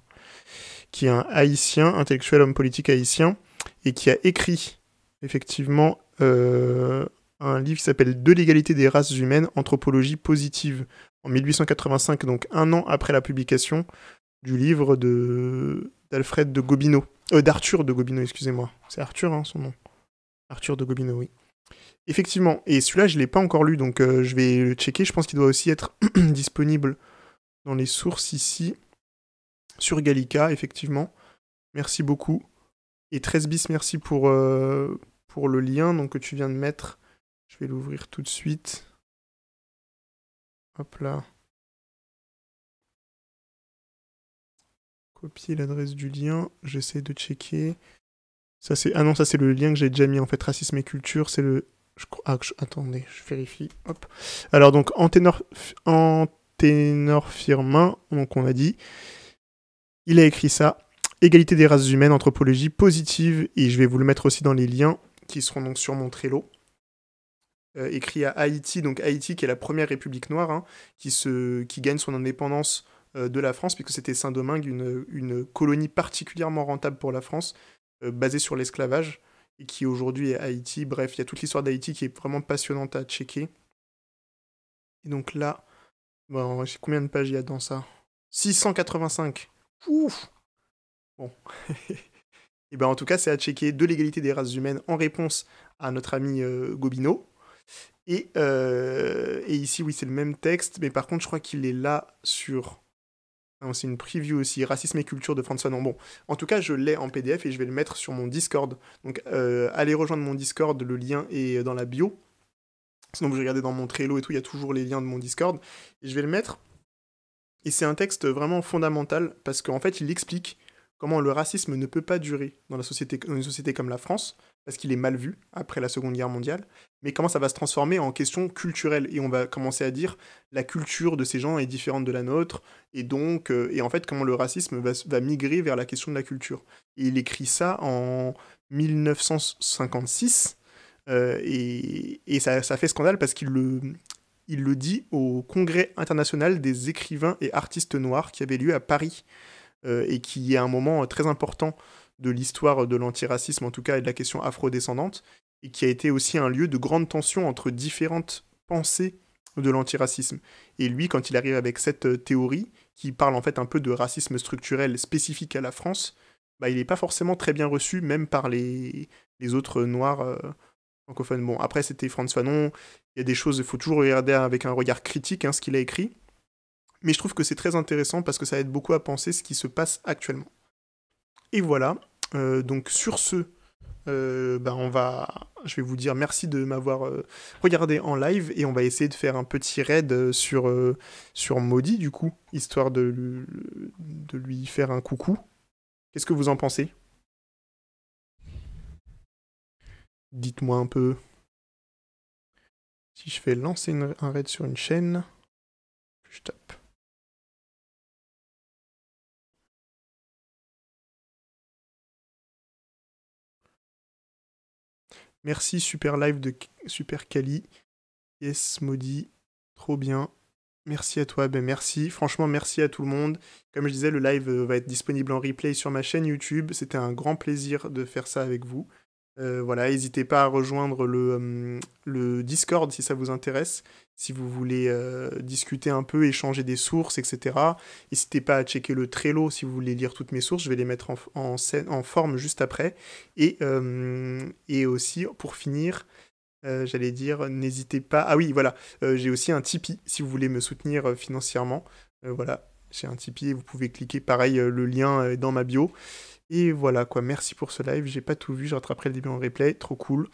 Qui est un haïtien, intellectuel, homme politique haïtien. Et qui a écrit, effectivement, euh, un livre qui s'appelle De l'égalité des races humaines, anthropologie positive en 1885, donc un an après la publication du livre de d'Alfred de Gobineau, euh, d'Arthur de Gobineau, excusez-moi. C'est Arthur, hein, son nom. Arthur de Gobineau, oui. Effectivement, et celui-là, je ne l'ai pas encore lu, donc euh, je vais le checker. Je pense qu'il doit aussi être (clears throat) disponible dans les sources ici, sur Gallica, effectivement. Merci beaucoup. Et 13 bis, merci pour, euh,
pour le lien donc, que tu viens de mettre. Je vais l'ouvrir tout de suite. Hop là. Copier l'adresse du lien. J'essaie de checker. Ça ah non ça c'est le
lien que j'ai déjà mis en fait racisme et culture c'est le ah, attendez je vérifie hop alors donc Antenor Firmin donc on a dit il a écrit ça égalité des races humaines anthropologie positive et je vais vous le mettre aussi dans les liens qui seront donc sur mon Trello euh, écrit à Haïti, donc Haïti qui est la première république noire, hein, qui, se, qui gagne son indépendance euh, de la France, puisque c'était Saint-Domingue, une, une, colonie particulièrement rentable pour la France, euh, basée sur l'esclavage, et qui aujourd'hui est Haïti. Bref, il y a toute l'histoire d'Haïti qui est vraiment passionnante à checker. Et donc là, bon, combien de pages il y a dans ça 685 Ouf Bon. (laughs) et ben en tout cas, c'est à checker de l'égalité des races humaines en réponse à notre ami Gobineau. Euh, et, ici, oui, c'est le même texte, mais par contre, je crois qu'il est là sur. Ah, c'est une preview aussi, Racisme et culture de François bon. En tout cas, je l'ai en PDF et je vais le mettre sur mon Discord. Donc, euh, allez rejoindre mon Discord, le lien est dans la bio. Sinon, vous regardez dans mon Trello et tout, il y a toujours les liens de mon Discord. je vais le mettre. Et c'est un texte vraiment fondamental parce qu'en fait, il explique comment le racisme ne peut pas durer dans, la société, une société comme la France, parce qu'il est mal vu après la Seconde Guerre mondiale, mais comment ça va se transformer en question culturelle. Et on va commencer à dire la culture de ces gens est différente de la nôtre, et donc, euh, et en fait, comment le racisme va, migrer vers la question de la culture. Et il écrit ça en 1956, euh, et, ça, fait scandale parce qu'il il le dit au Congrès international des écrivains et artistes noirs qui avait lieu à Paris euh, et qui est un moment euh, très important de l'histoire euh, de l'antiracisme, en tout cas, et de la question afrodescendante, et qui a été aussi un lieu de grande tension entre différentes pensées de l'antiracisme. Et lui, quand il arrive avec cette théorie, qui parle en fait un peu de racisme structurel spécifique à la France, bah, il n'est pas forcément très bien reçu, même par les, autres noirs francophones. Bon, après, c'était François Fanon, il y a des choses, il faut toujours regarder avec un regard critique hein, ce qu'il a écrit, mais je trouve que c'est très intéressant parce que ça aide beaucoup à penser ce qui se passe actuellement. Et voilà, euh, donc sur ce, euh, bah, on va, je vais vous dire merci de m'avoir euh, regardé en live et on va essayer de faire un petit raid sur, sur Maudit du coup, histoire de, lui, de lui
faire un coucou. Qu'est-ce que vous en pensez Dites-moi un peu. Si je fais lancer un raid sur une chaîne, je tape. Merci, super live de Super Kali. Yes, Maudit.
Trop bien. Merci à toi, ben merci. Franchement, merci à tout le monde. Comme je disais, le live euh, va être disponible en replay sur ma chaîne YouTube. C'était un grand plaisir de faire ça avec vous. Euh, voilà, n'hésitez pas à rejoindre euh, le, Discord si ça vous intéresse, si vous voulez euh, discuter un peu, échanger des sources, etc. N'hésitez pas à checker le Trello si vous voulez lire toutes mes sources, je vais les mettre en, forme juste après. Et, et aussi, pour finir, j'allais dire, n'hésitez pas. Ah oui, voilà, j'ai aussi un Tipeee si vous voulez me soutenir financièrement. voilà, j'ai un Tipeee vous pouvez cliquer pareil, le lien est dans ma bio. Et voilà quoi, merci pour ce live, j'ai pas tout vu, je rattraperai le début en replay, trop cool.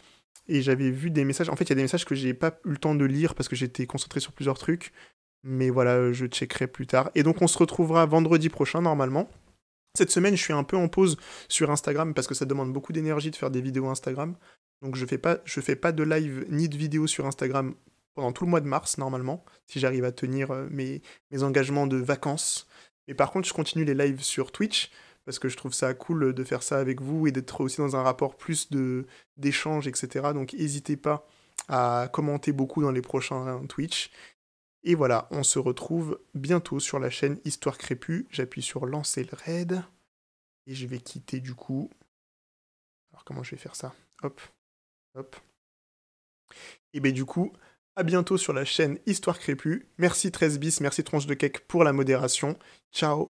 Et j'avais vu des messages, en fait il y a des messages que j'ai pas eu le temps de lire parce que j'étais concentré sur plusieurs trucs, mais voilà, je checkerai plus tard. Et donc on se retrouvera vendredi prochain normalement. Cette semaine, je suis un peu en pause sur Instagram parce que ça demande beaucoup d'énergie de faire des vidéos Instagram. Donc je fais pas, je fais pas de live ni de vidéo sur Instagram pendant tout le mois de mars normalement, si j'arrive à tenir euh, mes, mes engagements de vacances. Mais par contre, je continue les lives sur Twitch parce que je trouve ça cool de faire ça avec vous et d'être aussi dans un rapport plus de d'échange, etc. Donc n'hésitez pas à commenter beaucoup dans les prochains hein, Twitch. Et voilà, on se retrouve bientôt sur la chaîne Histoire Crépue. J'appuie sur lancer le raid. Et je vais quitter du coup. Alors comment je vais faire ça Hop. Hop. Et bien du coup, à bientôt sur la chaîne Histoire Crépue. Merci 13bis, merci Tronche de Cake pour la modération. Ciao